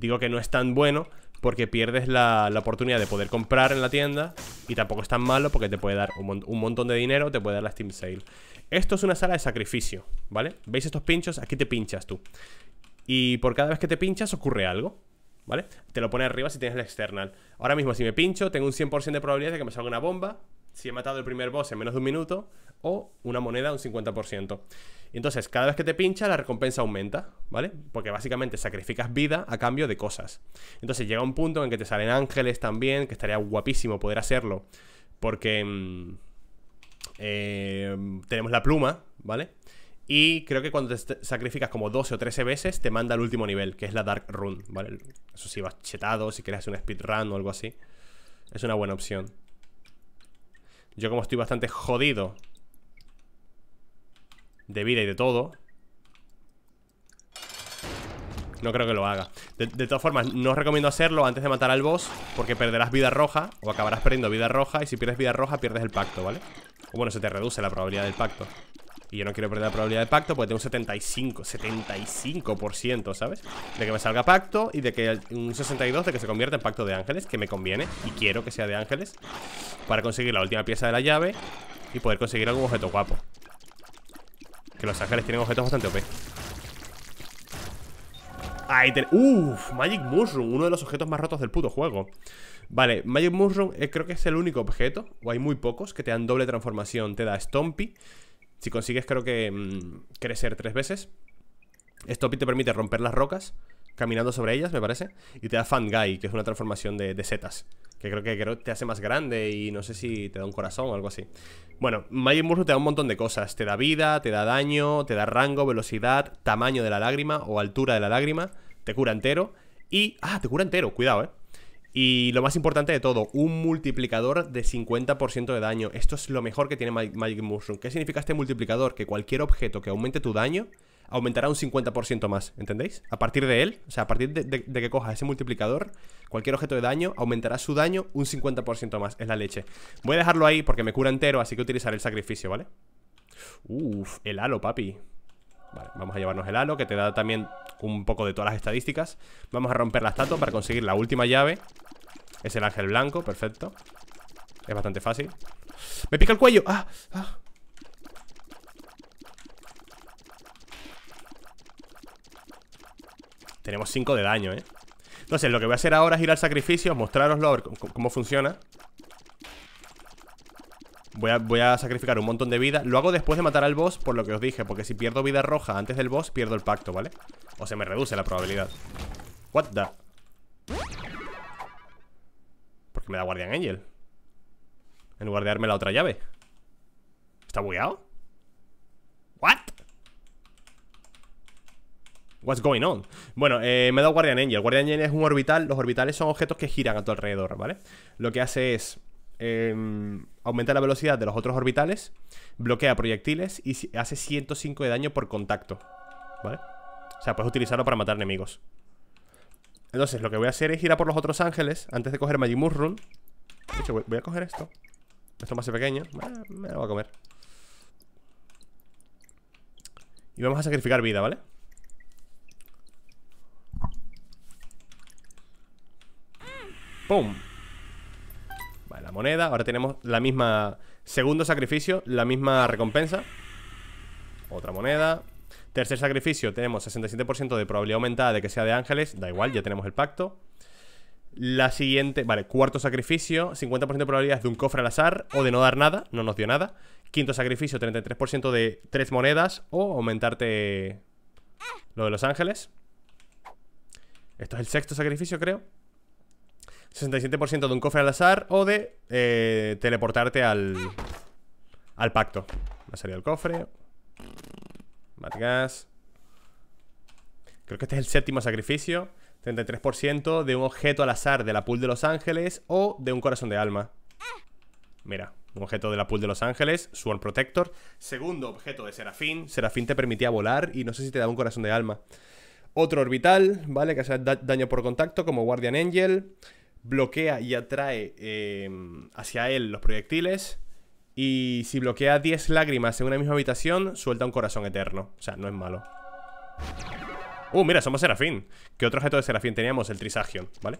Speaker 1: Digo que no es tan bueno porque pierdes la, oportunidad de poder comprar en la tienda y tampoco es tan malo porque te puede dar un, montón de dinero, te puede dar la Steam Sale. Esto es una sala de sacrificio, ¿vale? ¿Veis estos pinchos? Aquí te pinchas tú. Y por cada vez que te pinchas ocurre algo, ¿vale? Te lo pone arriba si tienes la external. Ahora mismo si me pincho tengo un 100% de probabilidad de que me salga una bomba, si he matado el primer boss en menos de un minuto, o una moneda un 50% entonces, cada vez que te pincha, la recompensa aumenta, ¿vale? Porque básicamente sacrificas vida a cambio de cosas. Entonces llega un punto en que te salen ángeles también, que estaría guapísimo poder hacerlo. Porque mm, eh, tenemos la pluma, ¿vale? Y creo que cuando te sacrificas como 12 o 13 veces, te manda al último nivel, que es la Dark Run, ¿vale? Eso sí, vas chetado, si quieres hacer un speedrun o algo así. Es una buena opción. Yo como estoy bastante jodido de vida y de todo No creo que lo haga de, todas formas, no os recomiendo hacerlo antes de matar al boss Porque perderás vida roja O acabarás perdiendo vida roja Y si pierdes vida roja, pierdes el pacto, ¿vale? O bueno, se te reduce la probabilidad del pacto Y yo no quiero perder la probabilidad del pacto Porque tengo un 75, 75% ¿Sabes? De que me salga pacto Y de que un 62 de que se convierta en pacto de ángeles Que me conviene y quiero que sea de ángeles Para conseguir la última pieza de la llave Y poder conseguir algún objeto guapo que los ángeles tienen objetos bastante OP Ahí ¡Uf! Magic Mushroom Uno de los objetos más rotos del puto juego Vale, Magic Mushroom eh, creo que es el único objeto O hay muy pocos que te dan doble transformación Te da Stompy Si consigues creo que mm, crecer tres veces Stompy te permite romper las rocas Caminando sobre ellas, me parece Y te da Guy, que es una transformación de setas que creo que te hace más grande y no sé si te da un corazón o algo así. Bueno, Magic Mushroom te da un montón de cosas. Te da vida, te da daño, te da rango, velocidad, tamaño de la lágrima o altura de la lágrima. Te cura entero. Y... Ah, te cura entero, cuidado, eh. Y lo más importante de todo, un multiplicador de 50% de daño. Esto es lo mejor que tiene Magic Mushroom. ¿Qué significa este multiplicador? Que cualquier objeto que aumente tu daño aumentará un 50% más, ¿entendéis? A partir de él, o sea, a partir de, que coja ese multiplicador, cualquier objeto de daño aumentará su daño un 50% más, es la leche. Voy a dejarlo ahí porque me cura entero, así que utilizaré el sacrificio, ¿vale? Uf, el halo, papi. Vale, vamos a llevarnos el halo, que te da también un poco de todas las estadísticas. Vamos a romper la estatua para conseguir la última llave. Es el ángel blanco, perfecto. Es bastante fácil. ¡Me pica el cuello! ¡Ah! ¡Ah! Tenemos 5 de daño, ¿eh? Entonces, lo que voy a hacer ahora es ir al sacrificio Mostraros cómo funciona voy a, sacrificar un montón de vida Lo hago después de matar al boss, por lo que os dije Porque si pierdo vida roja antes del boss, pierdo el pacto, ¿vale? O se me reduce la probabilidad What the... ¿Por qué me da Guardian Angel? En lugar de darme la otra llave ¿Está bugueado? ¿What? What's going on? Bueno, eh, me he dado Guardian Angel. Guardian Angel es un orbital. Los orbitales son objetos que giran a tu alrededor, ¿vale? Lo que hace es em, aumenta la velocidad de los otros orbitales, bloquea proyectiles y hace 105 de daño por contacto, ¿vale? O sea, puedes utilizarlo para matar enemigos. Entonces, lo que voy a hacer es girar por los otros ángeles antes de coger Magimurrun voy a coger esto. Esto más pequeño. Ah, me lo voy a comer. Y vamos a sacrificar vida, ¿vale? vale ¡Pum! Vale, la moneda. Ahora tenemos la misma... Segundo sacrificio, la misma recompensa. Otra moneda. Tercer sacrificio, tenemos 67% de probabilidad aumentada de que sea de ángeles. Da igual, ya tenemos el pacto. La siguiente, vale, cuarto sacrificio, 50% de probabilidades de un cofre al azar o de no dar nada, no nos dio nada. Quinto sacrificio, 33% de tres monedas o aumentarte lo de Los Ángeles. Esto es el sexto sacrificio, creo. 67% de un cofre al azar o de eh, teleportarte al, pacto. Me salía el cofre. Matgas. Creo que este es el séptimo sacrificio. 33% de un objeto al azar de la pool de Los Ángeles o de un corazón de alma. Mira, un objeto de la pool de Los Ángeles, Sword Protector. Segundo objeto de Serafín. Serafín te permitía volar y no sé si te da un corazón de alma. Otro orbital, ¿vale? Que hace daño por contacto como Guardian Angel bloquea y atrae eh, hacia él los proyectiles. Y si bloquea 10 lágrimas en una misma habitación, suelta un corazón eterno. O sea, no es malo. Uh, mira, somos Serafín. ¿Qué otro objeto de Serafín teníamos? El Trisagion, ¿vale?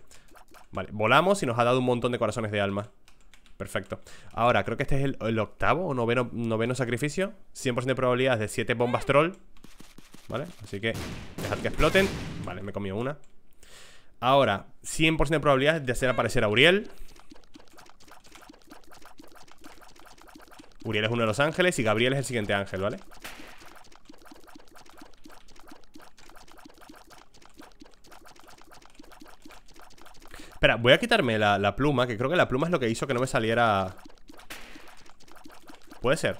Speaker 1: Vale, volamos y nos ha dado un montón de corazones de alma. Perfecto. Ahora, creo que este es el, octavo o noveno, noveno sacrificio. 100% de probabilidad de 7 bombas troll. ¿Vale? Así que dejad que exploten. Vale, me comió una. Ahora, 100% de probabilidad de hacer aparecer a Uriel. Uriel es uno de los ángeles y Gabriel es el siguiente ángel, ¿vale? Espera, voy a quitarme la, pluma Que creo que la pluma es lo que hizo que no me saliera Puede ser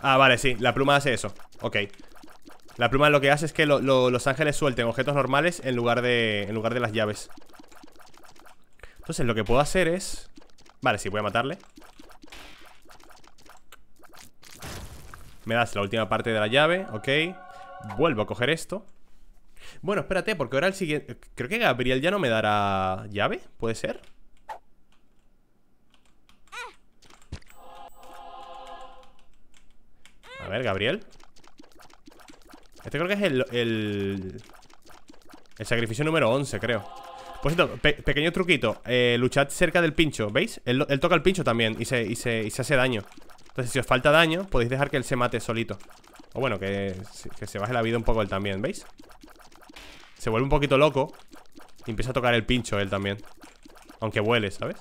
Speaker 1: Ah, vale, sí, la pluma hace eso Ok, la pluma lo que hace es que los ángeles suelten objetos normales en lugar, de, en lugar de las llaves Entonces lo que puedo hacer es... Vale, sí, voy a matarle Me das la última parte de la llave, ok Vuelvo a coger esto Bueno, espérate, porque ahora el siguiente... Creo que Gabriel ya no me dará llave, ¿puede ser? A ver, Gabriel este creo que es el... El, sacrificio número 11, creo Por pequeño truquito eh, Luchad cerca del pincho, ¿veis? Él, toca el pincho también y se, y, se, hace daño Entonces si os falta daño Podéis dejar que él se mate solito O bueno, que, que se baje la vida un poco él también, ¿veis? Se vuelve un poquito loco Y empieza a tocar el pincho él también Aunque huele ¿sabes?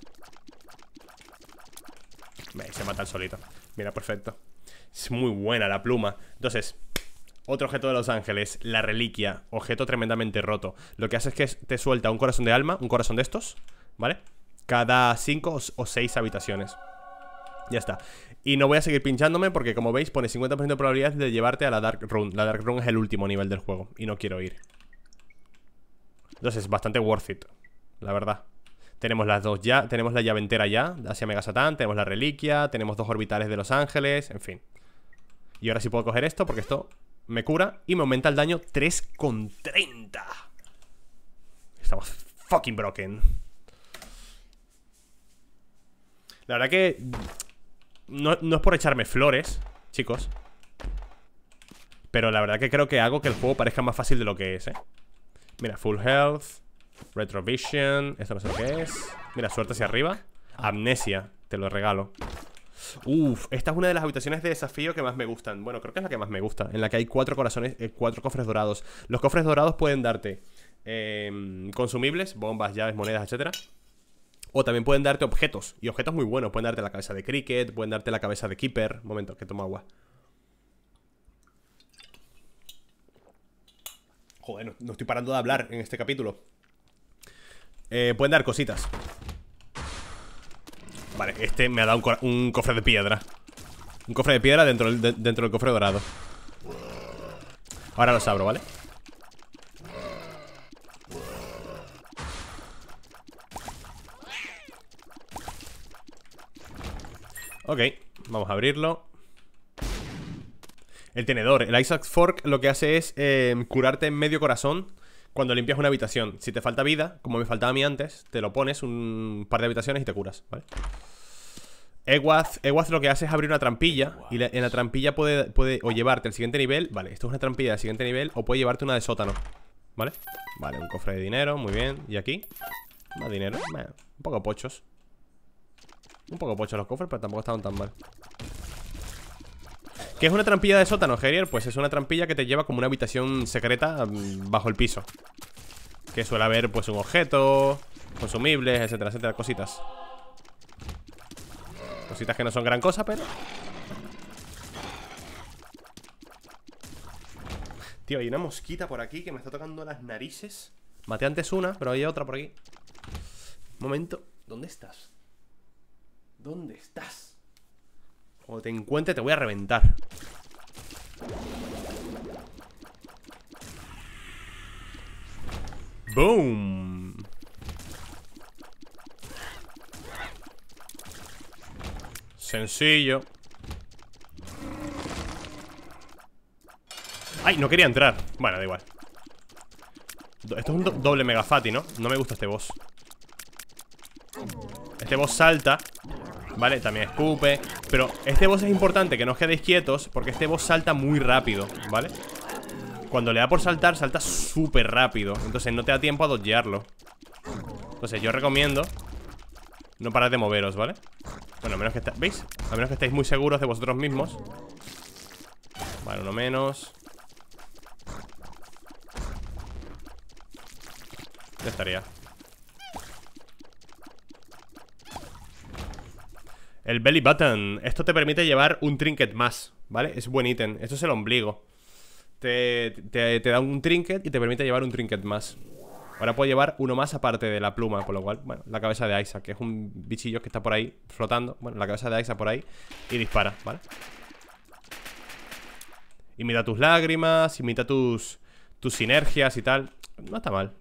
Speaker 1: Se mata el solito Mira, perfecto Es muy buena la pluma Entonces, otro objeto de Los Ángeles, la reliquia, objeto tremendamente roto. Lo que hace es que te suelta un corazón de alma, un corazón de estos, ¿vale? Cada cinco o seis habitaciones. Ya está. Y no voy a seguir pinchándome porque como veis pone 50% de probabilidad de llevarte a la Dark Room. La Dark Room es el último nivel del juego y no quiero ir. Entonces es bastante worth it, la verdad. Tenemos las dos ya, tenemos la llave entera ya, hacia Megasatán, tenemos la reliquia, tenemos dos orbitales de Los Ángeles, en fin. Y ahora sí puedo coger esto porque esto me cura y me aumenta el daño 3,30. Estamos fucking broken. La verdad que... No, no, es por echarme flores, chicos. Pero la verdad que creo que hago que el juego parezca más fácil de lo que es, ¿eh? Mira, full health. Retrovision. Esto no sé lo que es. Mira, suerte hacia arriba. Amnesia. Te lo regalo. Uf, esta es una de las habitaciones de desafío que más me gustan. Bueno, creo que es la que más me gusta, en la que hay cuatro corazones, eh, cuatro cofres dorados. Los cofres dorados pueden darte em, consumibles, bombas, llaves, monedas, etcétera. O también pueden darte objetos. Y objetos muy buenos. Pueden darte la cabeza de Cricket, pueden darte la cabeza de Keeper. Momento, que tomo agua. Joder, no, estoy parando de hablar en este capítulo. Eh, pueden dar cositas. Vale, este me ha dado un, cofre de piedra Un cofre de piedra dentro del, dentro del cofre dorado Ahora los abro, ¿vale? Ok, vamos a abrirlo El tenedor El Isaac Fork lo que hace es eh, curarte en medio corazón cuando limpias una habitación. Si te falta vida, como me faltaba a mí antes, te lo pones un par de habitaciones y te curas, ¿vale? Eguaz, lo que hace es abrir una trampilla Y en la trampilla puede, o llevarte al siguiente nivel Vale, esto es una trampilla del siguiente nivel O puede llevarte una de sótano ¿Vale? Vale, un cofre de dinero, muy bien ¿Y aquí? Más dinero, un poco pochos Un poco pochos los cofres, pero tampoco estaban tan mal ¿Qué es una trampilla de sótano, Herier? Pues es una trampilla que te lleva como una habitación secreta mm, bajo el piso Que suele haber pues un objeto, consumibles, etcétera, etcétera, cositas Cositas que no son gran cosa, pero... Tío, hay una mosquita por aquí que me está tocando las narices Maté antes una, pero hay otra por aquí Momento, ¿dónde estás? ¿Dónde estás? Cuando te encuentre te voy a reventar ¡Boom! Sencillo ¡Ay! No quería entrar Bueno, da igual Esto es un doble megafati, ¿no? No me gusta este boss Este boss salta ¿Vale? También escupe Pero este boss es importante que no os quedéis quietos Porque este boss salta muy rápido, ¿vale? Cuando le da por saltar, salta súper rápido Entonces no te da tiempo a dodgearlo Entonces yo recomiendo No parar de moveros, ¿vale? Bueno, menos que ¿Veis? A menos que estéis muy seguros de vosotros mismos Vale, uno menos Ya estaría El belly button. Esto te permite llevar un trinket más, ¿vale? Es buen ítem. Esto es el ombligo. Te, te, da un trinket y te permite llevar un trinket más. Ahora puedo llevar uno más aparte de la pluma, por lo cual, bueno, la cabeza de Isaac, que es un bichillo que está por ahí flotando. Bueno, la cabeza de Isaac por ahí y dispara, ¿vale? Imita tus lágrimas, imita tus, tus sinergias y tal. No está mal.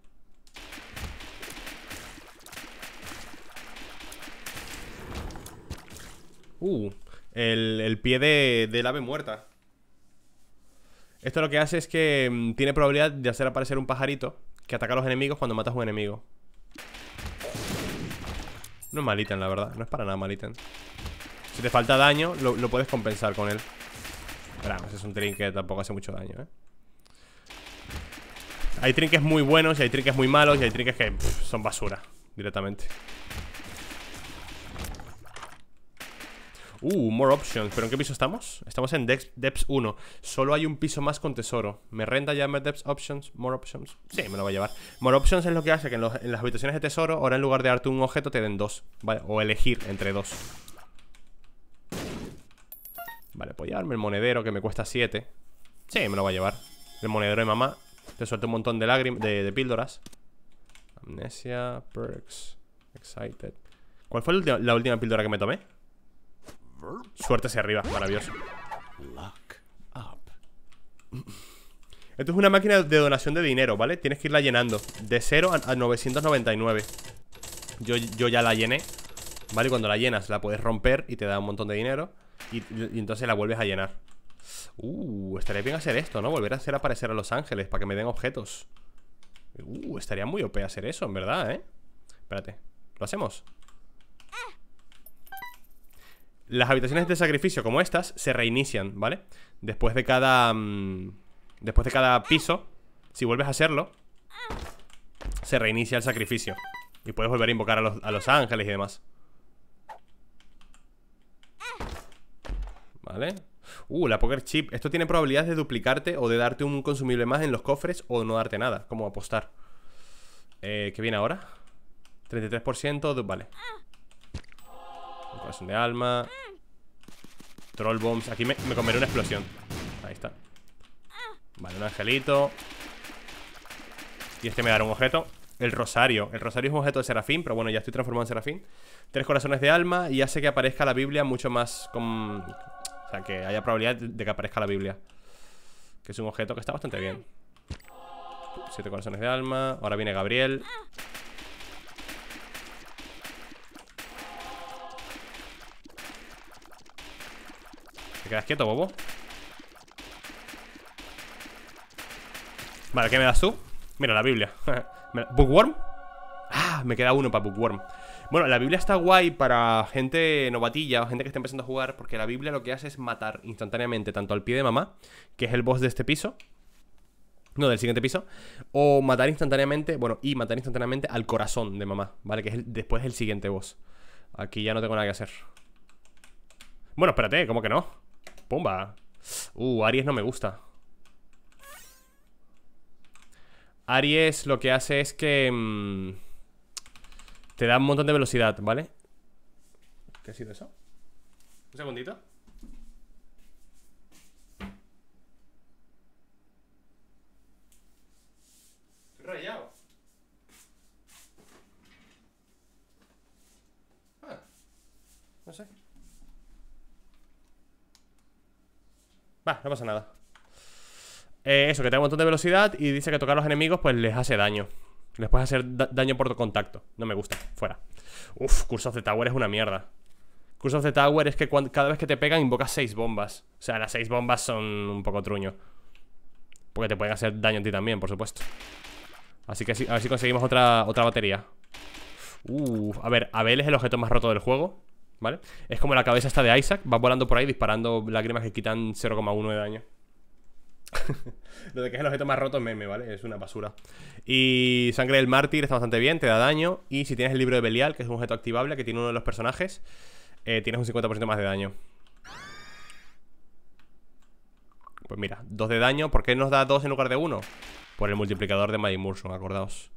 Speaker 1: Uh, el, pie de, del ave muerta. Esto lo que hace es que mm, tiene probabilidad de hacer aparecer un pajarito que ataca a los enemigos cuando matas a un enemigo. No es mal ítem, la verdad. No es para nada mal ítem. Si te falta daño, lo, puedes compensar con él. es un trinque, que tampoco hace mucho daño, ¿eh? Hay trinques muy buenos y hay trinques muy malos y hay trinques que son basura directamente. Uh, more options. ¿Pero en qué piso estamos? Estamos en Depths Deps 1. Solo hay un piso más con tesoro. ¿Me renta ya Depths Options? More Options. Sí, me lo va a llevar. More Options es lo que hace que en, las habitaciones de tesoro, ahora en lugar de darte un objeto, te den dos. ¿vale? O elegir entre dos. Vale, puedo llevarme el monedero que me cuesta 7. Sí, me lo va a llevar. El monedero de mamá. Te suelta un montón de lágrimas, de, píldoras. Amnesia, perks, excited. ¿Cuál fue la última píldora que me tomé? Suerte hacia arriba, maravilloso. Esto es una máquina de donación de dinero, ¿vale? Tienes que irla llenando De 0 a 999 Yo, yo ya la llené ¿Vale? cuando la llenas la puedes romper Y te da un montón de dinero Y, y entonces la vuelves a llenar Uh, estaría bien hacer esto, ¿no? Volver a hacer aparecer a Los Ángeles para que me den objetos Uh, estaría muy OP hacer eso, en verdad, ¿eh? Espérate, ¿lo hacemos? Las habitaciones de sacrificio como estas se reinician, ¿vale? Después de cada... Mm, después de cada piso, si vuelves a hacerlo, se reinicia el sacrificio. Y puedes volver a invocar a los, ángeles y demás. ¿Vale? Uh, la Poker Chip. Esto tiene probabilidades de duplicarte o de darte un consumible más en los cofres o no darte nada, como apostar. Eh, ¿Qué viene ahora? 33%, vale. Corazón de alma Troll bombs Aquí me, comeré una explosión Ahí está Vale, un angelito Y este me dará un objeto el rosario. El rosario es un objeto de serafín, pero bueno, ya estoy transformado en serafín. Tres corazones de alma y hace que aparezca la Biblia mucho más con... O sea, que haya probabilidad de que aparezca la Biblia. Que es un objeto que está bastante bien. Siete corazones de alma. Ahora viene Gabriel. ¿Te quedas quieto, bobo? Vale, ¿qué me das tú? Mira, la Biblia ¿Bookworm? Ah, me queda uno para Bookworm Bueno, la Biblia está guay para gente novatilla O gente que está empezando a jugar Porque la Biblia lo que hace es matar instantáneamente Tanto al pie de mamá, que es el boss de este piso no, del siguiente piso. O matar instantáneamente, bueno, y matar instantáneamente al corazón de mamá, ¿vale? Que es después el siguiente boss. Aquí ya no tengo nada que hacer. Bueno, espérate, ¿cómo que no? ¡Pumba! Uh, Aries no me gusta Aries lo que hace es que mm, Te da un montón de velocidad, ¿vale? ¿Qué ha sido eso? Un segundito Rayado ah, No sé Va, no pasa nada eh, Eso, que da un montón de velocidad Y dice que tocar a los enemigos pues les hace daño Les puede hacer daño por tu contacto No me gusta, fuera Uf, Curse of the Tower es una mierda Curse of the Tower es que cada vez que te pegan invocas seis bombas O sea, las seis bombas son un poco truño Porque te pueden hacer daño a ti también, por supuesto Así que a ver si conseguimos otra, otra batería Uff, a ver, Abel es el objeto más roto del juego ¿vale? Es como la cabeza esta de Isaac, Va volando por ahí disparando lágrimas que quitan 0,1 de daño. Lo de que es el objeto más roto es meme, ¿vale? Es una basura. Y Sangre del Mártir está bastante bien, te da daño. Y si tienes el libro de Belial, que es un objeto activable que tiene uno de los personajes, eh, tienes un 50% más de daño. Pues mira, 2 de daño. ¿Por qué nos da 2 en lugar de 1? Por el multiplicador de Mighty acordaos.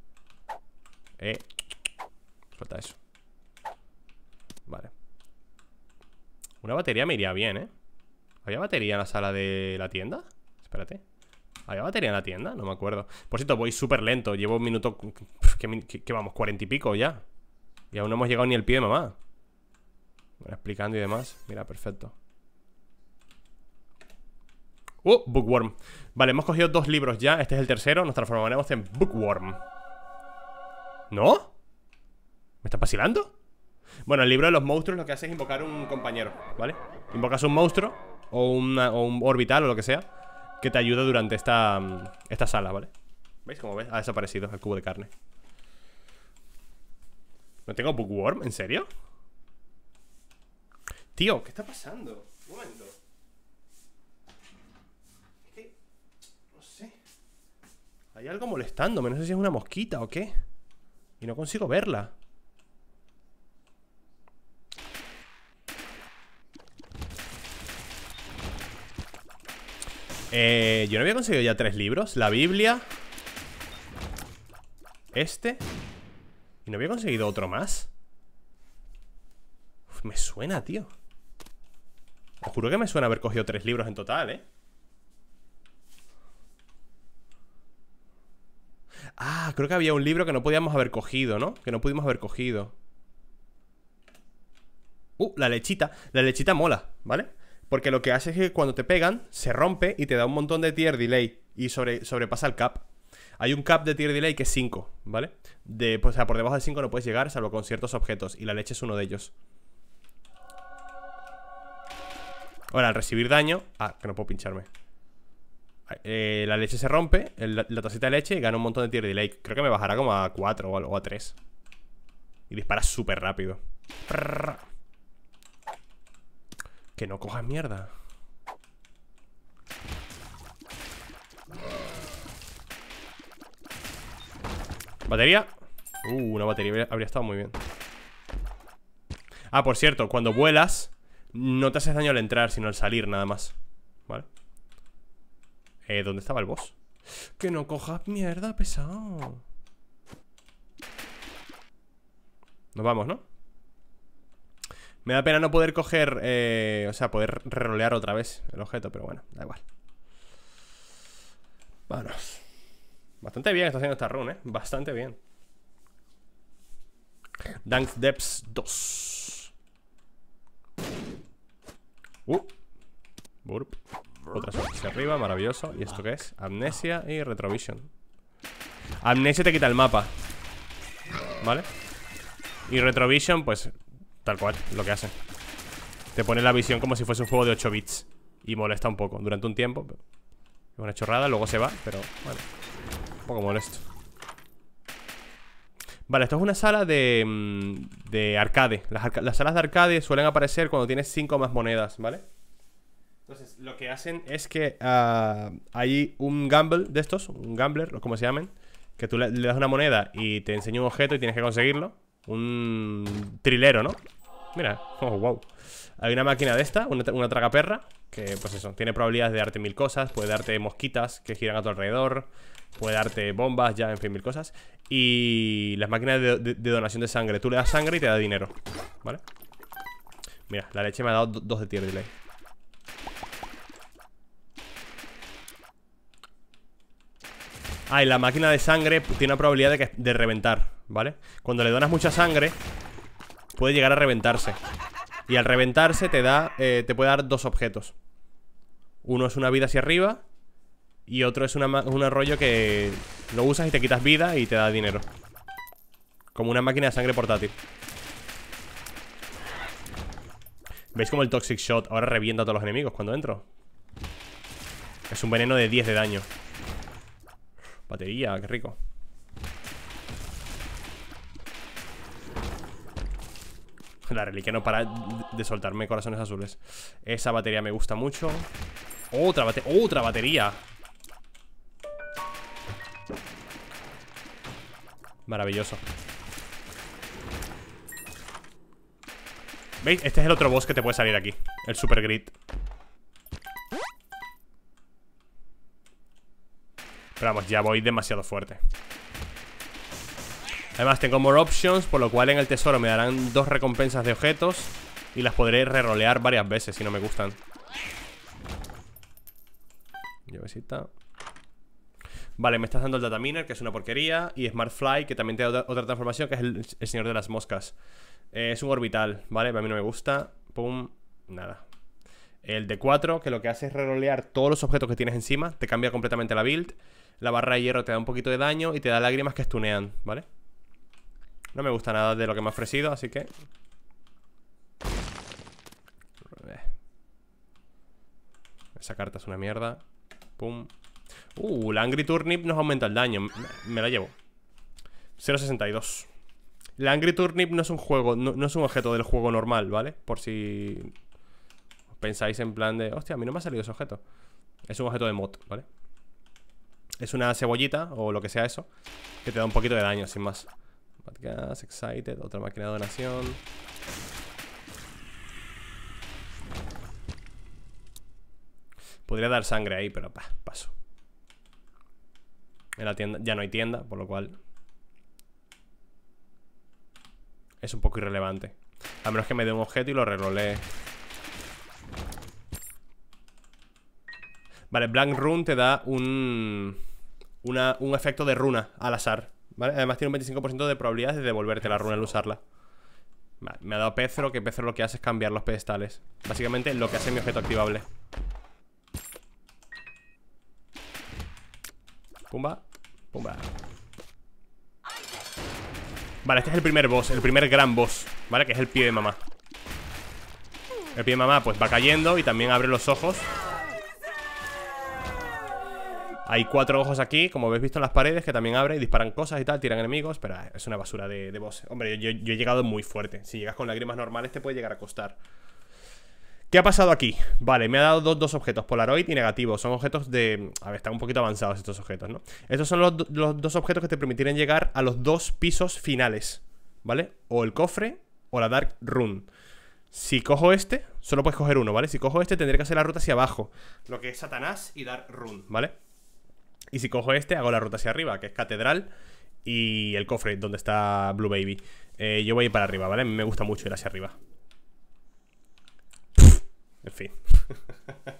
Speaker 1: Eh. eso. Una batería me iría bien, ¿eh? ¿Había batería en la sala de la tienda? Espérate ¿Había batería en la tienda? No me acuerdo Por cierto, voy súper lento Llevo un minuto... que vamos? ¿Cuarenta y pico ya? Y aún no hemos llegado ni el pie de mamá bueno, explicando y demás Mira, perfecto Oh, Bookworm Vale, hemos cogido dos libros ya Este es el tercero Nos transformaremos en Bookworm ¿No? ¿Me estás vacilando? Bueno, el libro de los monstruos lo que hace es invocar un compañero, ¿vale? Invocas un monstruo o, un orbital o lo que sea que te ayude durante esta, mm, esta sala, ¿vale? ¿Veis? cómo ves, ha desaparecido el cubo de carne. ¿No tengo bookworm? ¿En serio? Tío, ¿qué está pasando? Un momento. No sé. Hay algo molestándome. No sé si es una mosquita o qué. Y no consigo verla. Eh, yo no había conseguido ya tres libros La Biblia Este Y no había conseguido otro más me suena, tío Os juro que me suena haber cogido tres libros en total, ¿eh? Ah, creo que había un libro que no podíamos haber cogido, ¿no? Que no pudimos haber cogido Uh, la lechita La lechita mola, ¿vale? Porque lo que hace es que cuando te pegan, se rompe y te da un montón de tier delay. Y sobre, sobrepasa el cap. Hay un cap de tier delay que es 5, ¿vale? De, pues, o sea, por debajo de 5 no puedes llegar, salvo con ciertos objetos. Y la leche es uno de ellos. Ahora, al recibir daño... Ah, que no puedo pincharme. Eh, la leche se rompe, la tacita de leche y gana un montón de tier delay. Creo que me bajará como a 4 o a 3. Y dispara súper rápido. Que no cojas mierda. ¿Batería? Uh, una batería habría estado muy bien Ah, por cierto, cuando vuelas No te haces daño al entrar, sino al salir nada más Vale Eh, ¿dónde estaba el boss? Que no cojas mierda, pesado Nos vamos, ¿no? Me da pena no poder coger, eh, o sea, poder rerolear otra vez el objeto, pero bueno, da igual. Vamos. Bastante bien está haciendo esta run, ¿eh? Bastante bien. Dank Depths 2. Uh. Burp. Otra hacia arriba, maravilloso. ¿Y esto qué es? Amnesia y Retrovision. Amnesia te quita el mapa. ¿Vale? Y Retrovision, pues Tal cual, lo que hace Te pone la visión como si fuese un juego de 8 bits Y molesta un poco, durante un tiempo Es una chorrada, luego se va, pero bueno Un poco molesto Vale, esto es una sala de, mm, de arcade las, salas de arcade suelen aparecer cuando tienes 5 más monedas, ¿vale? Entonces, lo que hacen es que ah, hay un gamble de estos Un gambler, o como se llamen Que tú le das una moneda y te enseña un objeto y tienes que conseguirlo Un trilero, ¿no? Mira, oh, wow Hay una máquina de esta, una, una perra Que, pues eso, tiene probabilidades de darte mil cosas Puede darte mosquitas que giran a tu alrededor Puede darte bombas, ya, en fin, mil cosas Y las máquinas de, donación de sangre Tú le das sangre y te da dinero ¿Vale? Mira, la leche me ha dado dos de tier delay Ah, y la máquina de sangre tiene una probabilidad de, de reventar, ¿vale? Cuando le donas mucha sangre puede llegar a reventarse. Y al reventarse te da, eh, te puede dar dos objetos. Uno es una vida hacia arriba y otro es un arroyo que lo usas y te quitas vida y te da dinero. Como una máquina de sangre portátil. ¿Veis como el Toxic Shot ahora revienta a todos los enemigos cuando entro? Es un veneno de 10 de daño. Batería, qué rico. La reliquia no para de soltarme corazones azules Esa batería me gusta mucho Otra, otra batería Maravilloso ¿Veis? Este es el otro boss que te puede salir aquí El Super grit Pero vamos, ya voy demasiado fuerte Además tengo more options, por lo cual en el tesoro me darán dos recompensas de objetos y las podré rerolear varias veces si no me gustan. Llavecita. Vale, me estás dando el Dataminer, que es una porquería, y Smartfly, que también te da otra transformación, que es el, señor de las moscas. Eh, es un orbital, ¿vale? A mí no me gusta. Pum, nada. El D4, que lo que hace es rerolear todos los objetos que tienes encima, te cambia completamente la build. La barra de hierro te da un poquito de daño y te da lágrimas que estunean, ¿vale? No me gusta nada de lo que me ha ofrecido, así que... Eh. Esa carta es una mierda Pum Uh, la Angry Turnip nos aumenta el daño Me, la llevo 0.62 La Angry Turnip no es un juego no, no, es un objeto del juego normal, ¿vale? Por si pensáis en plan de Hostia, a mí no me ha salido ese objeto Es un objeto de mod, ¿vale? Es una cebollita o lo que sea eso Que te da un poquito de daño, sin más Excited, otra máquina de donación. Podría dar sangre ahí, pero pa, paso. En la tienda, ya no hay tienda, por lo cual es un poco irrelevante. A menos que me dé un objeto y lo rerolee. Vale, Blank Rune te da un, una, un efecto de runa al azar. ¿Vale? Además tiene un 25% de probabilidad de devolverte la runa al usarla. Vale, me ha dado Pezro, que Pezro lo que hace es cambiar los pedestales. Básicamente lo que hace mi objeto activable. Pumba, pumba. Vale, este es el primer boss, el primer gran boss, ¿vale? Que es el pie de mamá. El pie de mamá pues va cayendo y también abre los ojos hay cuatro ojos aquí, como habéis visto en las paredes, que también abren y disparan cosas y tal, tiran enemigos, pero ah, es una basura de, de Hombre, yo, he llegado muy fuerte. Si llegas con lágrimas normales te puede llegar a costar. ¿Qué ha pasado aquí? Vale, me ha dado dos, objetos, Polaroid y negativo. Son objetos de... A ver, están un poquito avanzados estos objetos, ¿no? Estos son los, dos objetos que te permitirán llegar a los dos pisos finales, ¿vale? O el cofre o la Dark Run. Si cojo este, solo puedes coger uno, ¿vale? Si cojo este tendré que hacer la ruta hacia abajo, lo que es Satanás y Dark Run, ¿vale? Y si cojo este, hago la ruta hacia arriba, que es catedral y el cofre, donde está Blue Baby. Eh, yo voy a ir para arriba, ¿vale? Me gusta mucho ir hacia arriba. En fin.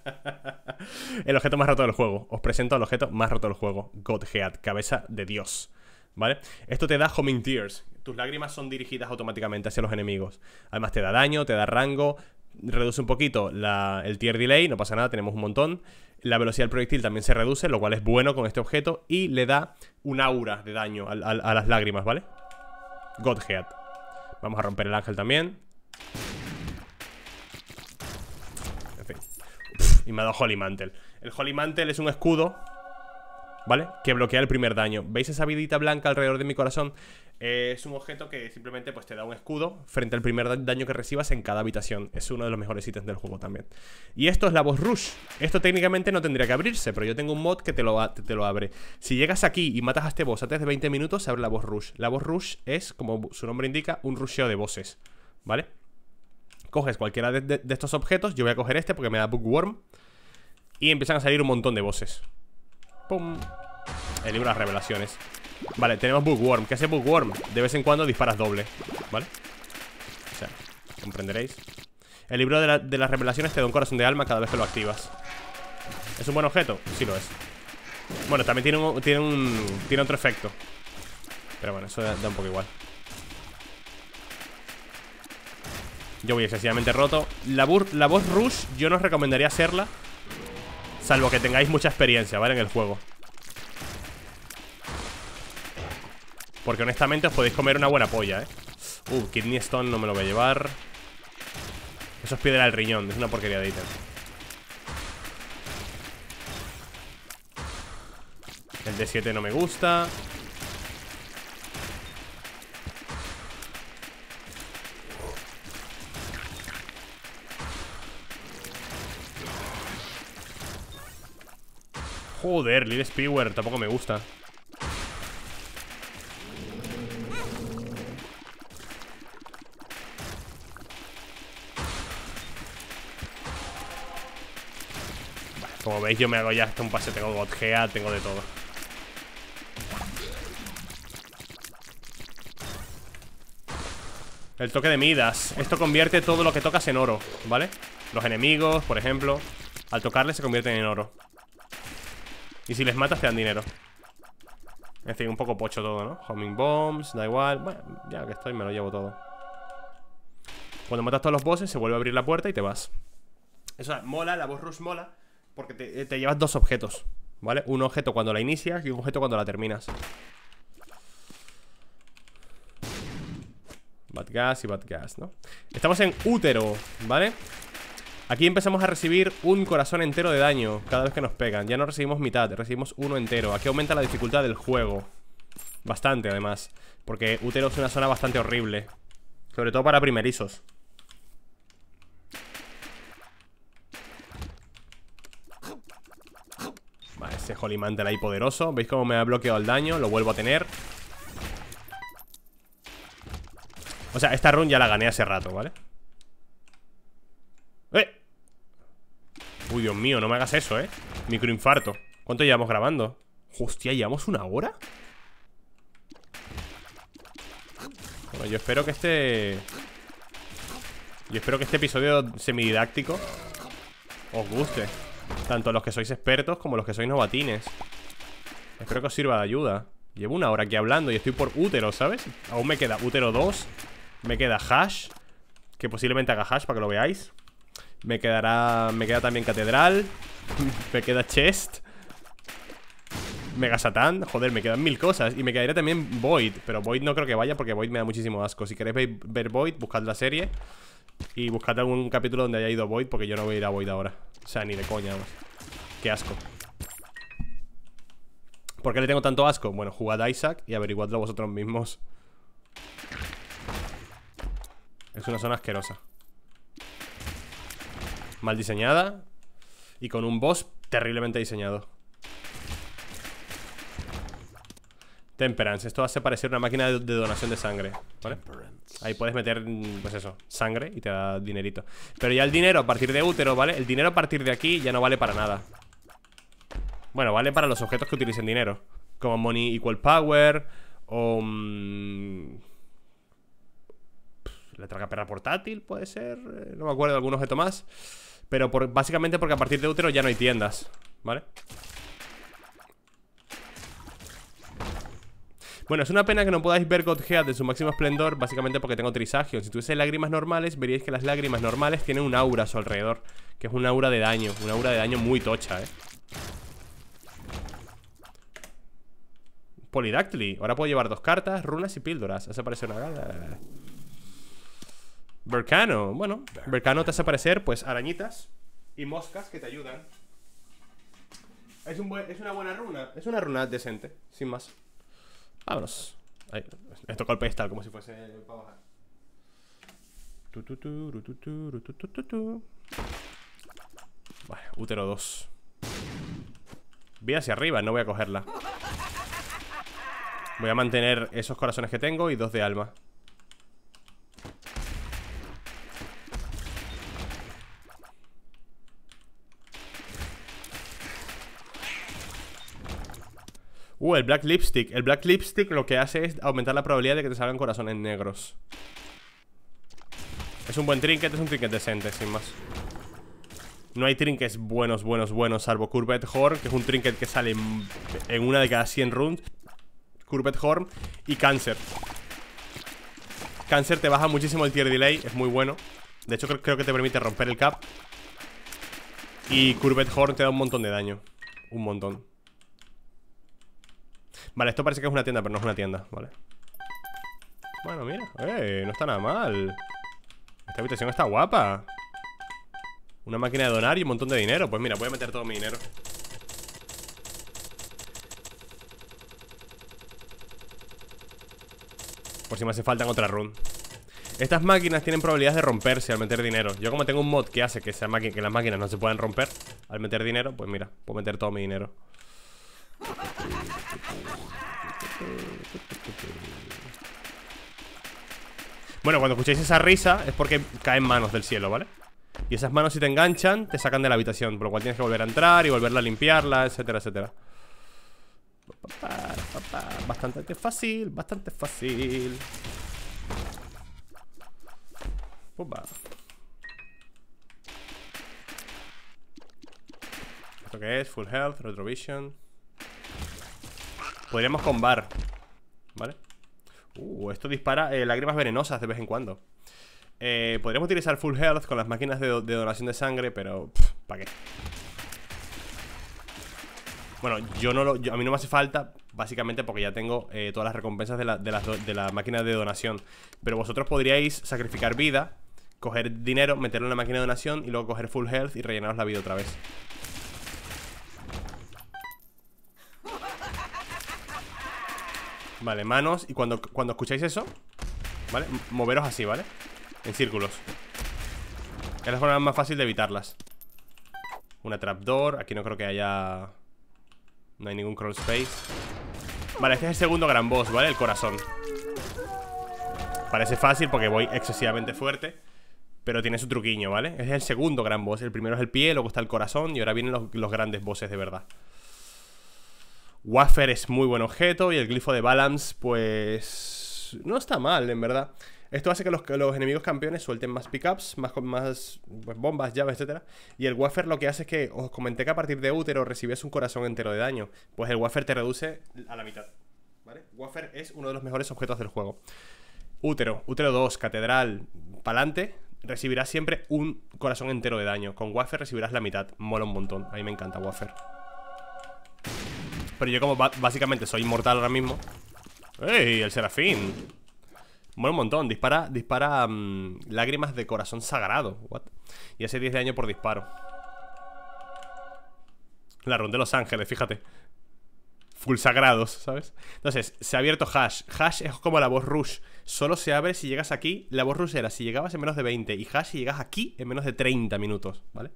Speaker 1: el objeto más roto del juego. Os presento al objeto más roto del juego. Godhead, cabeza de Dios. ¿Vale? Esto te da homing tears. Tus lágrimas son dirigidas automáticamente hacia los enemigos. Además te da daño, te da rango, reduce un poquito el tier delay, no pasa nada, tenemos un montón. La velocidad del proyectil también se reduce, lo cual es bueno con este objeto. Y le da un aura de daño a, las lágrimas, ¿vale? Godhead. Vamos a romper el ángel también. y me ha dado Holy Mantle. El Holy Mantle es un escudo ¿Vale? Que bloquea el primer daño ¿Veis esa vidita blanca alrededor de mi corazón? Eh, es un objeto que simplemente pues, te da un escudo frente al primer daño que recibas en cada habitación. Es uno de los mejores ítems del juego también. Y esto es la voz Rush. Esto técnicamente no tendría que abrirse, pero yo tengo un mod que te lo, lo abre. Si llegas aquí y matas a este boss antes de 20 minutos, se abre la voz Rush. La voz Rush es, como su nombre indica, un rusheo de voces. ¿Vale? Coges cualquiera de, estos objetos. Yo voy a coger este porque me da Bookworm. Y empiezan a salir un montón de voces. ¡Pum! El libro de las revelaciones. Vale, tenemos Bookworm ¿Qué hace Bookworm? De vez en cuando disparas doble ¿Vale? O sea, comprenderéis El libro de, las revelaciones te da un corazón de alma cada vez que lo activas ¿Es un buen objeto? Sí lo es Bueno, también tiene, un, tiene, tiene otro efecto Pero bueno, eso da, un poco igual Yo voy excesivamente roto La, la voz Rush yo no os recomendaría hacerla Salvo que tengáis mucha experiencia, ¿vale? En el juego Porque honestamente os podéis comer una buena polla, ¿eh? Uh, Kidney Stone no me lo voy a llevar Eso es piedra del riñón, es una porquería de ítem El D7 no me gusta Joder, Little Spewer, tampoco me gusta Como veis yo me hago ya hasta un pase Tengo Godgea, tengo de todo El toque de Midas Esto convierte todo lo que tocas en oro, ¿vale? Los enemigos, por ejemplo Al tocarles se convierten en oro Y si les matas te dan dinero es decir un poco pocho todo, ¿no? Homing bombs, da igual Bueno, ya que estoy me lo llevo todo Cuando matas todos los bosses se vuelve a abrir la puerta y te vas Eso mola, la voz rush mola porque eh, te, llevas dos objetos, ¿vale? Un objeto cuando la inicias y un objeto cuando la terminas. Bad gas y bad gas, ¿no? Estamos en útero, ¿vale? Aquí empezamos a recibir un corazón entero de daño cada vez que nos pegan. Ya no recibimos mitad, recibimos uno entero. Aquí aumenta la dificultad del juego. Bastante, además. Porque útero es una zona bastante horrible. Sobre todo para primerizos. Ese Holy ahí poderoso ¿Veis cómo me ha bloqueado el daño? Lo vuelvo a tener O sea, esta run ya la gané hace rato, ¿vale? ¡Eh! Uy, Dios mío, no me hagas eso, ¿eh? Microinfarto ¿Cuánto llevamos grabando? Hostia, ¿llevamos una hora? Bueno, yo espero que este... Yo espero que este episodio semididáctico os guste tanto los que sois expertos como los que sois novatines Espero que os sirva de ayuda Llevo una hora aquí hablando y estoy por útero, ¿sabes? Aún me queda útero 2 Me queda hash Que posiblemente haga hash para que lo veáis Me quedará... Me queda también catedral Me queda chest Mega Satán, joder, me quedan mil cosas Y me quedaría también Void Pero Void no creo que vaya porque Void me da muchísimo asco Si queréis ver Void, buscad la serie y buscad algún capítulo donde haya ido Void Porque yo no voy a ir a Void ahora O sea, ni de coña Qué asco ¿Por qué le tengo tanto asco? Bueno, jugad a Isaac y averiguadlo vosotros mismos Es una zona asquerosa Mal diseñada Y con un boss terriblemente diseñado Temperance, esto hace parecer una máquina de donación de sangre ¿Vale? Ahí puedes meter, mm, pues eso, sangre y te da dinerito Pero ya el dinero a partir de útero, ¿vale? El dinero a partir de aquí ya no vale para nada Bueno, vale para los objetos que utilicen dinero Como money equal power O... Mm, la la perra portátil, puede ser eh, No me acuerdo, algún objeto más Pero básicamente porque a partir de útero ya no hay tiendas ¿Vale? vale Bueno, es una pena que no podáis ver Godhead en su máximo esplendor, básicamente porque tengo Trisagion. Si tuviese lágrimas normales, veríais que las lágrimas normales tienen un aura a su alrededor, que es un aura de daño, un aura de daño muy tocha, ¿eh? Polidactly. Ahora puedo llevar dos cartas, runas y píldoras. Hace aparecer una gala. Vercano. Bueno, Vercano te hace aparecer, pues, arañitas y moscas que te ayudan. es una buena runa. Es una runa decente, sin más. Vámonos. Ahí. golpea tocó el como si fuese para bajar. Vale, útero 2. Vi hacia arriba, no voy a cogerla. Voy a mantener esos corazones que tengo y dos de alma. Uh, el Black Lipstick El Black Lipstick lo que hace es aumentar la probabilidad de que te salgan corazones negros Es un buen trinket, es un trinket decente, sin más no hay trinkets buenos, buenos, buenos Salvo Curved Horn, que es un trinket que sale en, una de cada 100 runes. Curved Horn y Cancer Cancer te baja muchísimo el tier delay, es muy bueno De hecho creo que te permite romper el cap Y Curved Horn te da un montón de daño Un montón Vale, esto parece que es una tienda, pero no es una tienda, vale Bueno, mira, eh, no está nada mal Esta habitación está guapa Una máquina de donar y un montón de dinero Pues mira, voy a meter todo mi dinero Por si me hace falta en otra run Estas máquinas tienen probabilidades de romperse al meter dinero Yo como tengo un mod que hace que, que las máquinas no se puedan romper Al meter dinero, pues mira, puedo meter todo mi dinero bueno, cuando escucháis esa risa es porque caen manos del cielo, ¿vale? Y esas manos si te enganchan, te sacan de la habitación Por lo cual tienes que volver a entrar y volverla a limpiarla, etcétera, etcétera Bastante fácil, bastante fácil ¿Esto qué es? Full health, retrovision Podríamos combar ¿Vale? Uh, esto dispara eh, lágrimas venenosas de vez en cuando eh, Podríamos utilizar full health con las máquinas de, donación de sangre Pero, ¿para qué? Bueno, yo no lo, a mí no me hace falta Básicamente porque ya tengo eh, todas las recompensas de la, las de la máquina de donación Pero vosotros podríais sacrificar vida Coger dinero, meterlo en la máquina de donación Y luego coger full health y rellenaros la vida otra vez Vale, manos Y cuando, cuando escucháis eso ¿Vale? moveros así, ¿vale? En círculos Es la forma más fácil de evitarlas Una trapdoor Aquí no creo que haya... No hay ningún crawl space Vale, este es el segundo gran boss, ¿vale? El corazón Parece fácil porque voy excesivamente fuerte Pero tiene su truquiño, ¿vale? es el segundo gran boss El primero es el pie, luego está el corazón Y ahora vienen los, los grandes bosses de verdad Waffer es muy buen objeto y el glifo de Balance, pues... No está mal, en verdad. Esto hace que los, enemigos campeones suelten más pickups, más, pues, bombas, llaves, etc. Y el Waffer lo que hace es que, os comenté que a partir de útero recibías un corazón entero de daño. Pues el Waffer te reduce a la mitad. ¿Vale? Wafer es uno de los mejores objetos del juego. Útero, útero 2, catedral, pa'lante, recibirás siempre un corazón entero de daño. Con Waffer recibirás la mitad. Mola un montón. A mí me encanta Waffer pero yo como básicamente soy inmortal ahora mismo ¡Ey! El serafín Bueno, un montón Dispara, dispara mm, lágrimas de corazón sagrado What? Y hace 10 de daño por disparo La ronda de Los Ángeles, fíjate Full sagrados, ¿sabes? Entonces, se ha abierto hash Hash es como la voz rush Solo se abre si llegas aquí La voz rush era si llegabas en menos de 20 Y hash si llegas aquí en menos de 30 minutos, ¿vale?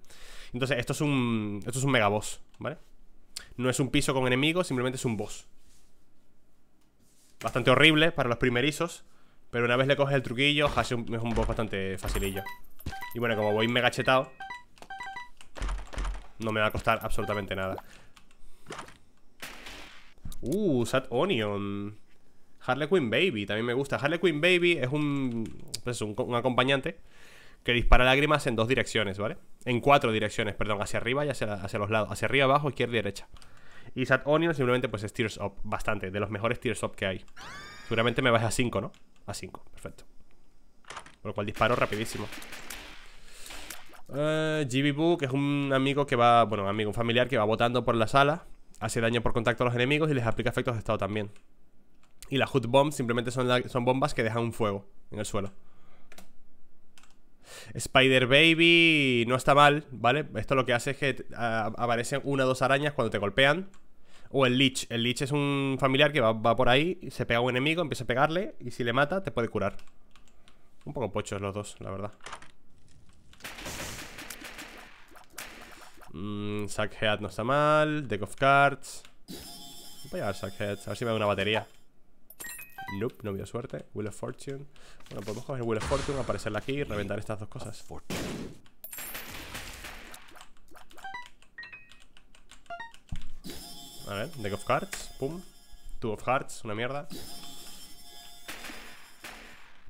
Speaker 1: Entonces, esto es un... Esto es un megaboss, ¿vale? no es un piso con enemigos, simplemente es un boss. Bastante horrible para los primerizos, pero una vez le coges el truquillo, es un boss bastante facilillo. Y bueno, como voy mega chetado, no me va a costar absolutamente nada. Uh, Sat Onion. Harley Quinn Baby, también me gusta. Harley Quinn Baby pues es un, un acompañante que dispara lágrimas en dos direcciones, ¿vale? En cuatro direcciones, perdón, hacia arriba y hacia, hacia los lados, hacia arriba, abajo, izquierda derecha. Y Sat Onion simplemente pues es Tears Up, bastante, de los mejores Tears Up que hay. Seguramente me vas a 5, ¿no? A 5, perfecto. Por lo cual disparo rapidísimo. Uh, GB que es un amigo que va, bueno, amigo, un familiar que va botando por la sala, hace daño por contacto a los enemigos y les aplica efectos de estado también. Y las Hood Bomb simplemente son, son bombas que dejan un fuego en el suelo. Spider Baby no está mal, ¿vale? Esto lo que hace es que aparecen una o dos arañas cuando te golpean. O el Lich. El Lich es un familiar que va, por ahí, se pega a un enemigo, empieza a pegarle y si le mata te puede curar. Un poco pochos los dos, la verdad. Mm, Sackhead no está mal. Deck of Cards. Voy a llevar Sackhead, a ver si me da una batería. Nope, no veo suerte. Wheel of Fortune. Bueno, podemos coger Wheel of Fortune, aparecerla aquí y reventar estas dos cosas. A ver, Deck of Cards. Pum. Two of Hearts, una mierda.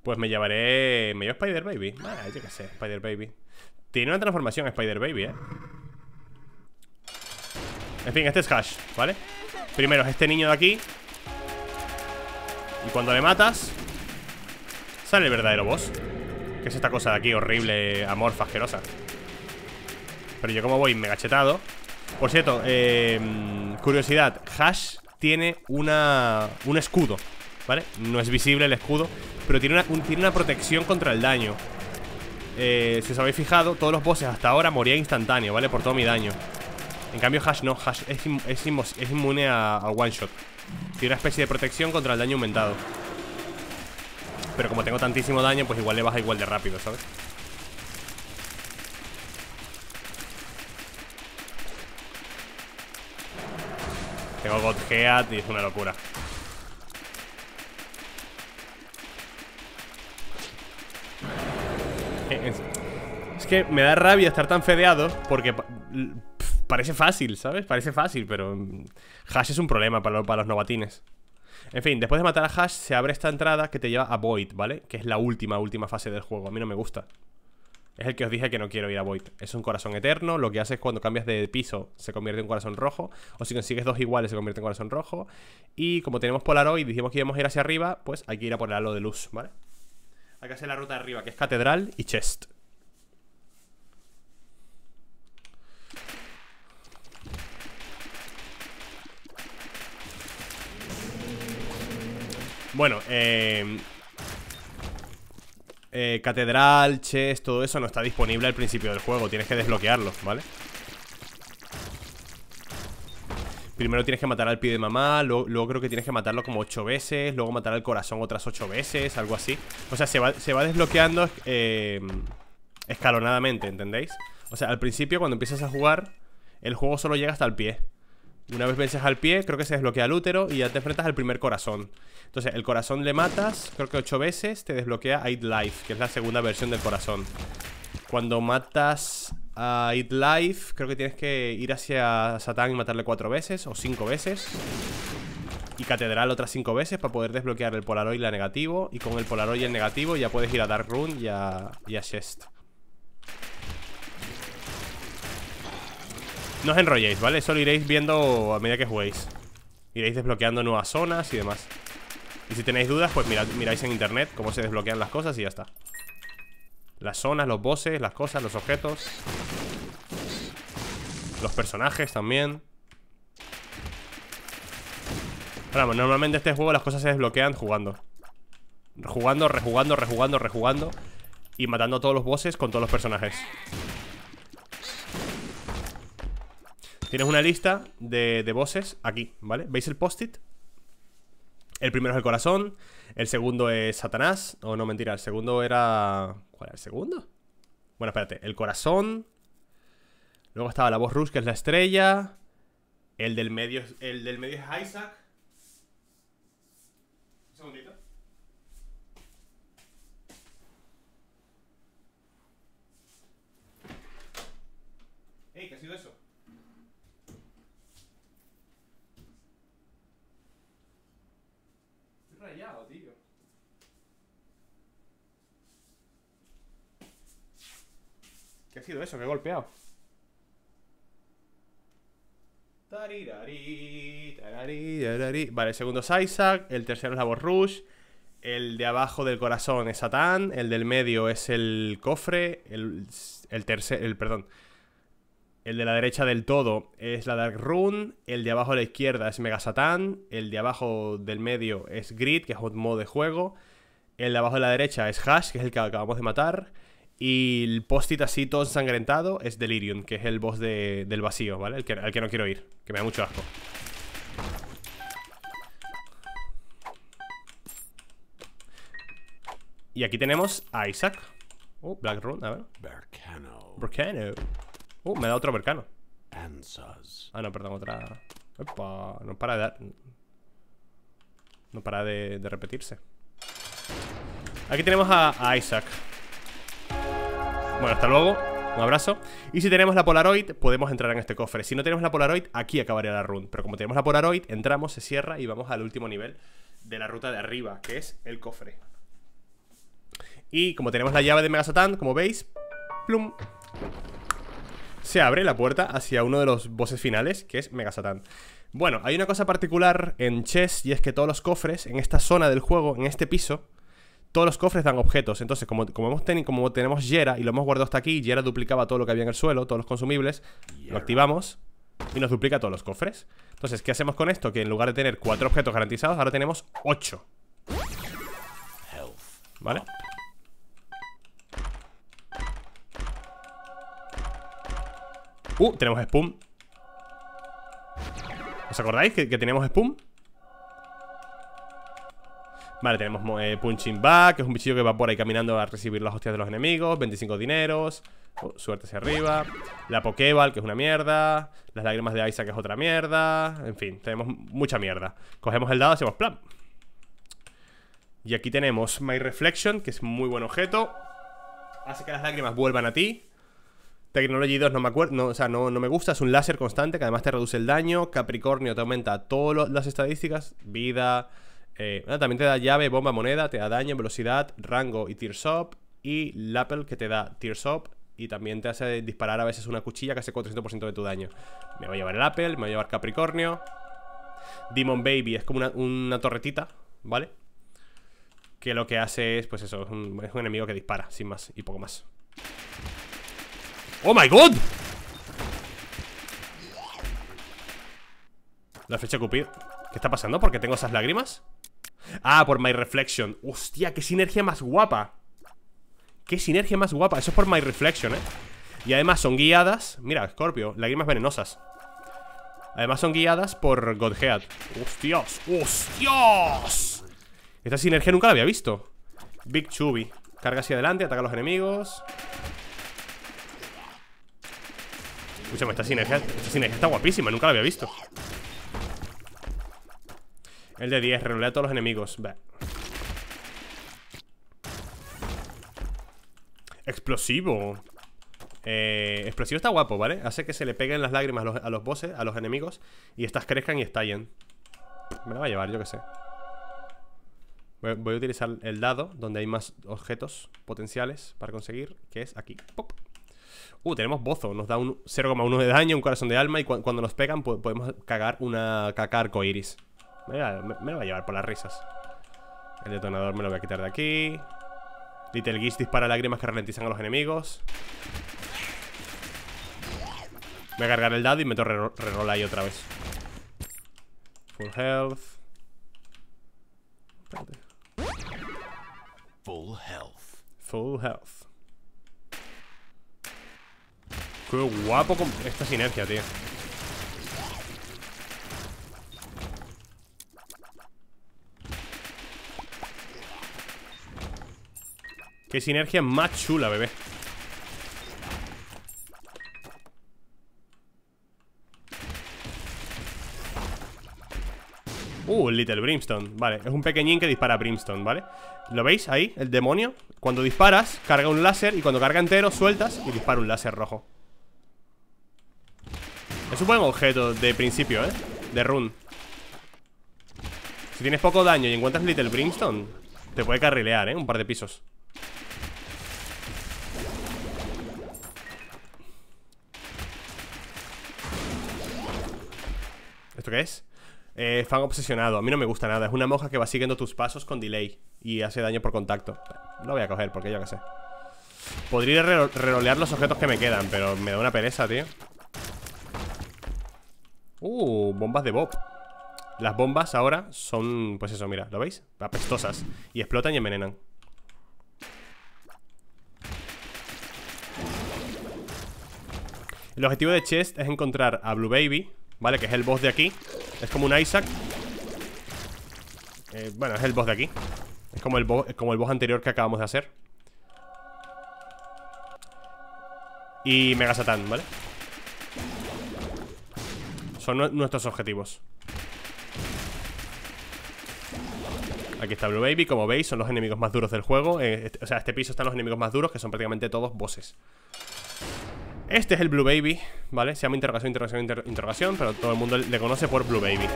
Speaker 1: Pues me llevaré... Me llevo Spider Baby. Ah, yo qué sé, Spider Baby. Tiene una transformación Spider Baby, eh. En fin, este es Hash, ¿vale? Primero este niño de aquí y cuando le matas Sale el verdadero boss Que es esta cosa de aquí, horrible, amorfa, asquerosa Pero yo como voy megachetado. chetado Por cierto, em, curiosidad Hash tiene una, un escudo ¿Vale? No es visible el escudo Pero tiene una, protección contra el daño eh, Si os habéis fijado Todos los bosses hasta ahora morían instantáneo, ¿vale? Por todo mi daño en cambio Hash no, Hash es, inmune a, one shot Tiene una especie de protección contra el daño aumentado Pero como tengo tantísimo daño Pues igual le baja igual de rápido, ¿sabes? Tengo God y es una locura eh, Es que me da rabia estar tan fedeado Porque parece fácil, ¿sabes? Parece fácil, pero mm, Hash es un problema para, los novatines. En fin, después de matar a Hash se abre esta entrada que te lleva a Void, ¿vale? Que es la última, última fase del juego. A mí no me gusta. Es el que os dije que no quiero ir a Void. Es un corazón eterno. Lo que hace es cuando cambias de piso se convierte en corazón rojo. O si consigues dos iguales se convierte en corazón rojo. Y como tenemos Polaroid y dijimos que íbamos a ir hacia arriba, pues hay que ir a por el halo de luz, ¿vale? Hay que hacer la ruta de arriba, que es catedral y chest. Bueno, eh, eh, catedral, chest, todo eso no está disponible al principio del juego Tienes que desbloquearlo, ¿vale? Primero tienes que matar al pie de mamá luego, creo que tienes que matarlo como ocho veces Luego matar al corazón otras ocho veces Algo así O sea, se va, desbloqueando eh, escalonadamente, ¿entendéis? O sea, al principio cuando empiezas a jugar El juego solo llega hasta el pie una vez vences al pie, creo que se desbloquea el útero y ya te enfrentas al primer corazón. Entonces, el corazón le matas, creo que ocho veces, te desbloquea a It Life, que es la segunda versión del corazón. Cuando matas a It Life, creo que tienes que ir hacia Satán y matarle cuatro veces o cinco veces. Y Catedral otras cinco veces para poder desbloquear el Polaroid y la negativo. Y con el Polaroid y el negativo ya puedes ir a Dark Rune y a, y a Chest. No os enrolléis, ¿vale? Solo iréis viendo a medida que juguéis Iréis desbloqueando nuevas zonas y demás Y si tenéis dudas, pues miráis en internet Cómo se desbloquean las cosas y ya está Las zonas, los bosses, las cosas, los objetos Los personajes también Pero pues, normalmente este juego las cosas se desbloquean jugando Jugando, rejugando, rejugando, rejugando Y matando a todos los bosses con todos los personajes Tienes una lista de, voces aquí, ¿vale? ¿Veis el post-it? El primero es el corazón, el segundo es Satanás, o no, mentira, el segundo era... ¿Cuál era el segundo? Bueno, espérate, el corazón, luego estaba la voz rusca que es la estrella, el del medio, el del medio es Isaac, ¿Qué ha sido eso? Que he golpeado. Vale, el segundo es Isaac, el tercero es la voz Rush, el de abajo del corazón es Satán, el del medio es el cofre, el, el tercer, el, perdón, el de la derecha del todo es la Dark Rune, el de abajo a la izquierda es Mega Satán, el de abajo del medio es Grit que es un modo de juego, el de abajo de la derecha es Hash, que es el que acabamos de matar, y el post-it así todo ensangrentado es Delirium, que es el boss del vacío, ¿vale? El que, al que no quiero ir, que me da mucho asco. Y aquí tenemos a Isaac. Oh, Black Rune, a ver. Vercano. Uh, me da otro Bercano. Ah, no, perdón, otra. no para de dar. No para de, repetirse. Aquí tenemos a Isaac. Bueno, hasta luego. Un abrazo. Y si tenemos la Polaroid, podemos entrar en este cofre. Si no tenemos la Polaroid, aquí acabaría la run. Pero como tenemos la Polaroid, entramos, se cierra y vamos al último nivel de la ruta de arriba, que es el cofre. Y como tenemos la llave de Megasatán, como veis, plum, se abre la puerta hacia uno de los bosses finales, que es Megasatán. Bueno, hay una cosa particular en Chess y es que todos los cofres en esta zona del juego, en este piso, todos los cofres dan objetos. Entonces, como, tenemos Yera y lo hemos guardado hasta aquí, Yera duplicaba todo lo que había en el suelo, todos los consumibles, lo activamos y nos duplica todos los cofres. Entonces, ¿qué hacemos con esto? Que en lugar de tener cuatro objetos garantizados, ahora tenemos ocho. ¿Vale? Uh, tenemos Spoon ¿Os acordáis que, que teníamos Spoon? Vale, tenemos eh, Punching Back, que es un bichillo que va por ahí caminando a recibir las hostias de los enemigos. 25 dineros. Oh, suerte hacia arriba. La Pokéball, que es una mierda. Las lágrimas de Isaac, que es otra mierda. En fin, tenemos mucha mierda. Cogemos el dado, hacemos plan. Y aquí tenemos My Reflection, que es muy buen objeto. Hace que las lágrimas vuelvan a ti. Technology 2 no me acuerdo, o sea, no, no, me gusta, es un láser constante que además te reduce el daño. Capricornio te aumenta todas las estadísticas, vida, eh, también te da llave, bomba, moneda, te da daño, velocidad, rango y tears up. Y lapel que te da tears up y también te hace disparar a veces una cuchilla que hace 400% de tu daño. Me voy a llevar el Apple, me voy a llevar Capricornio. Demon Baby es como una, torretita, ¿vale? Que lo que hace es, pues eso, es un, enemigo que dispara, sin más y poco más. ¡Oh my god! La flecha cupid ¿Qué está pasando? ¿Por qué tengo esas lágrimas? Ah, por My Reflection Hostia, qué sinergia más guapa Qué sinergia más guapa Eso es por My Reflection, eh Y además son guiadas Mira, Scorpio, lágrimas venenosas Además son guiadas por Godhead ¡Hostias! ¡Hostias! Esta sinergia nunca la había visto Big Chubby Carga hacia adelante, ataca a los enemigos Escúchame, esta sinergia, esta sinergia está guapísima Nunca la había visto el de 10, renueve a todos los enemigos. Explosivo. Eh, explosivo está guapo, ¿vale? Hace que se le peguen las lágrimas a los, a bosses, a los enemigos, y estas crezcan y estallen. Me la va a llevar, yo que sé. Voy, a utilizar el dado, donde hay más objetos potenciales para conseguir, que es aquí. Pop. Uh, tenemos bozo, nos da un 0,1 de daño, un corazón de alma, y cuando nos pegan podemos cagar una caca arcoiris. Me, lo va a llevar por las risas. El detonador me lo voy a quitar de aquí. Little Geese dispara lágrimas que ralentizan a los enemigos. Voy a cargar el dado y meto reroll ahí otra vez. Full health. Full health. Full health. Qué guapo con esta sinergia, tío. Qué sinergia más chula, bebé Uh, el Little Brimstone, vale Es un pequeñín que dispara Brimstone, ¿vale? ¿Lo veis ahí? El demonio Cuando disparas, carga un láser Y cuando carga entero, sueltas y dispara un láser rojo Es un buen objeto de principio, ¿eh? De run Si tienes poco daño y encuentras Little Brimstone Te puede carrilear, ¿eh? Un par de pisos ¿Esto qué es? Eh, fan obsesionado. A mí no me gusta nada. Es una monja que va siguiendo tus pasos con delay y hace daño por contacto. Lo voy a coger porque yo qué sé. Podría re rerolear los objetos que me quedan, pero me da una pereza, tío. Uh, bombas de Bob. Las bombas ahora son, pues eso, mira, ¿lo veis? Apestosas. Y explotan y envenenan. El objetivo de Chest es encontrar a Blue Baby, Vale, que es el boss de aquí Es como un Isaac eh, Bueno, es el boss de aquí es como, el como el boss anterior que acabamos de hacer Y Mega Satan, ¿vale? Son nuestros objetivos Aquí está Blue Baby, como veis, son los enemigos más duros del juego eh, este, O sea, este piso están los enemigos más duros Que son prácticamente todos bosses este es el Blue Baby, ¿vale? Se llama interrogación, interrogación, interrogación Pero todo el mundo le conoce por Blue Baby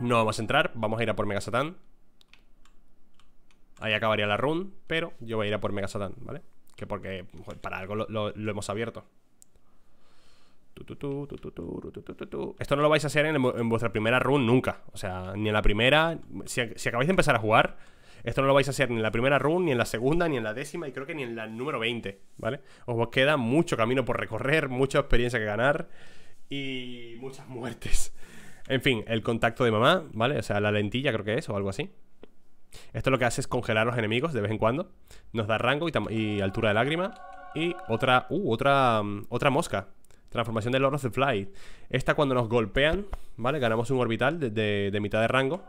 Speaker 1: No vamos a entrar Vamos a ir a por Mega Satan Ahí acabaría la run Pero yo voy a ir a por Mega Satan, ¿vale? Que porque para algo lo, hemos abierto esto no lo vais a hacer en, vuestra primera run nunca. O sea, ni en la primera. Si, si acabáis de empezar a jugar, esto no lo vais a hacer ni en la primera run, ni en la segunda, ni en la décima, y creo que ni en la número 20, ¿vale? Os queda mucho camino por recorrer, mucha experiencia que ganar y muchas muertes. En fin, el contacto de mamá, ¿vale? O sea, la lentilla creo que es, o algo así. Esto lo que hace es congelar a los enemigos de vez en cuando. Nos da rango y, altura de lágrima. Y otra, uh, otra, mm, otra mosca. Transformación del Lord of the Fly. Esta cuando nos golpean, ¿vale? Ganamos un orbital de, de mitad de rango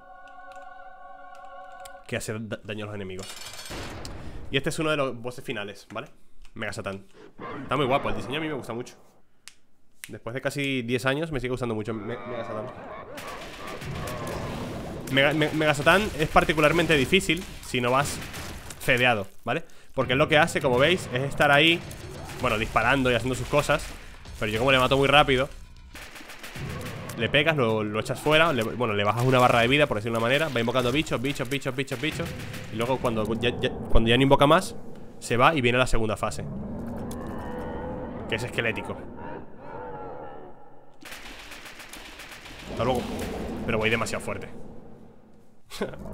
Speaker 1: que hacer daño a los enemigos. Y este es uno de los bosses finales, ¿vale? Mega Satan. Está muy guapo, el diseño a mí me gusta mucho. Después de casi 10 años me sigue gustando mucho Mega Satan. Mega, Satan es particularmente difícil si no vas fedeado, ¿vale? Porque lo que hace, como veis, es estar ahí, bueno, disparando y haciendo sus cosas. Pero yo como le mato muy rápido, le pegas, lo, lo echas fuera Bueno, le bajas una barra de vida, por decirlo de una manera Va invocando bichos, bichos, bichos, bichos, bichos Y luego cuando ya, cuando ya no invoca más Se va y viene la segunda fase Que es esquelético Hasta luego Pero voy demasiado fuerte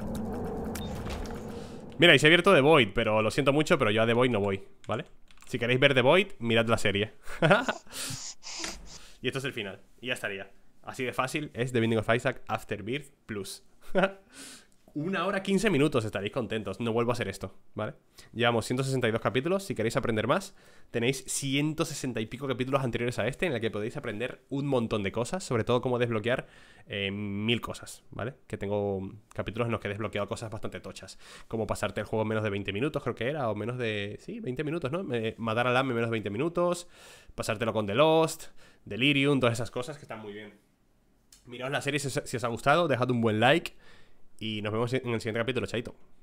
Speaker 1: Mira, y se ha abierto The Void Pero lo siento mucho, pero yo a The Void no voy, ¿vale? Si queréis ver The Void, mirad la serie Y esto es el final, y ya estaría Así de fácil es The Binding of Isaac Afterbirth Plus. Una hora 15 minutos, estaréis contentos. No vuelvo a hacer esto, ¿vale? Llevamos 162 capítulos. Si queréis aprender más, tenéis 160 y pico capítulos anteriores a este en el que podéis aprender un montón de cosas, sobre todo cómo desbloquear eh, mil cosas, ¿vale? Que tengo capítulos en los que he desbloqueado cosas bastante tochas, como pasarte el juego en menos de 20 minutos, creo que era, o menos de. Sí, 20 minutos, ¿no? Eh, matar al en menos de 20 minutos, pasártelo con The Lost, Delirium, todas esas cosas que están muy bien. Miraos la serie si, os ha gustado, dejad un buen like y nos vemos en el siguiente capítulo, chaito.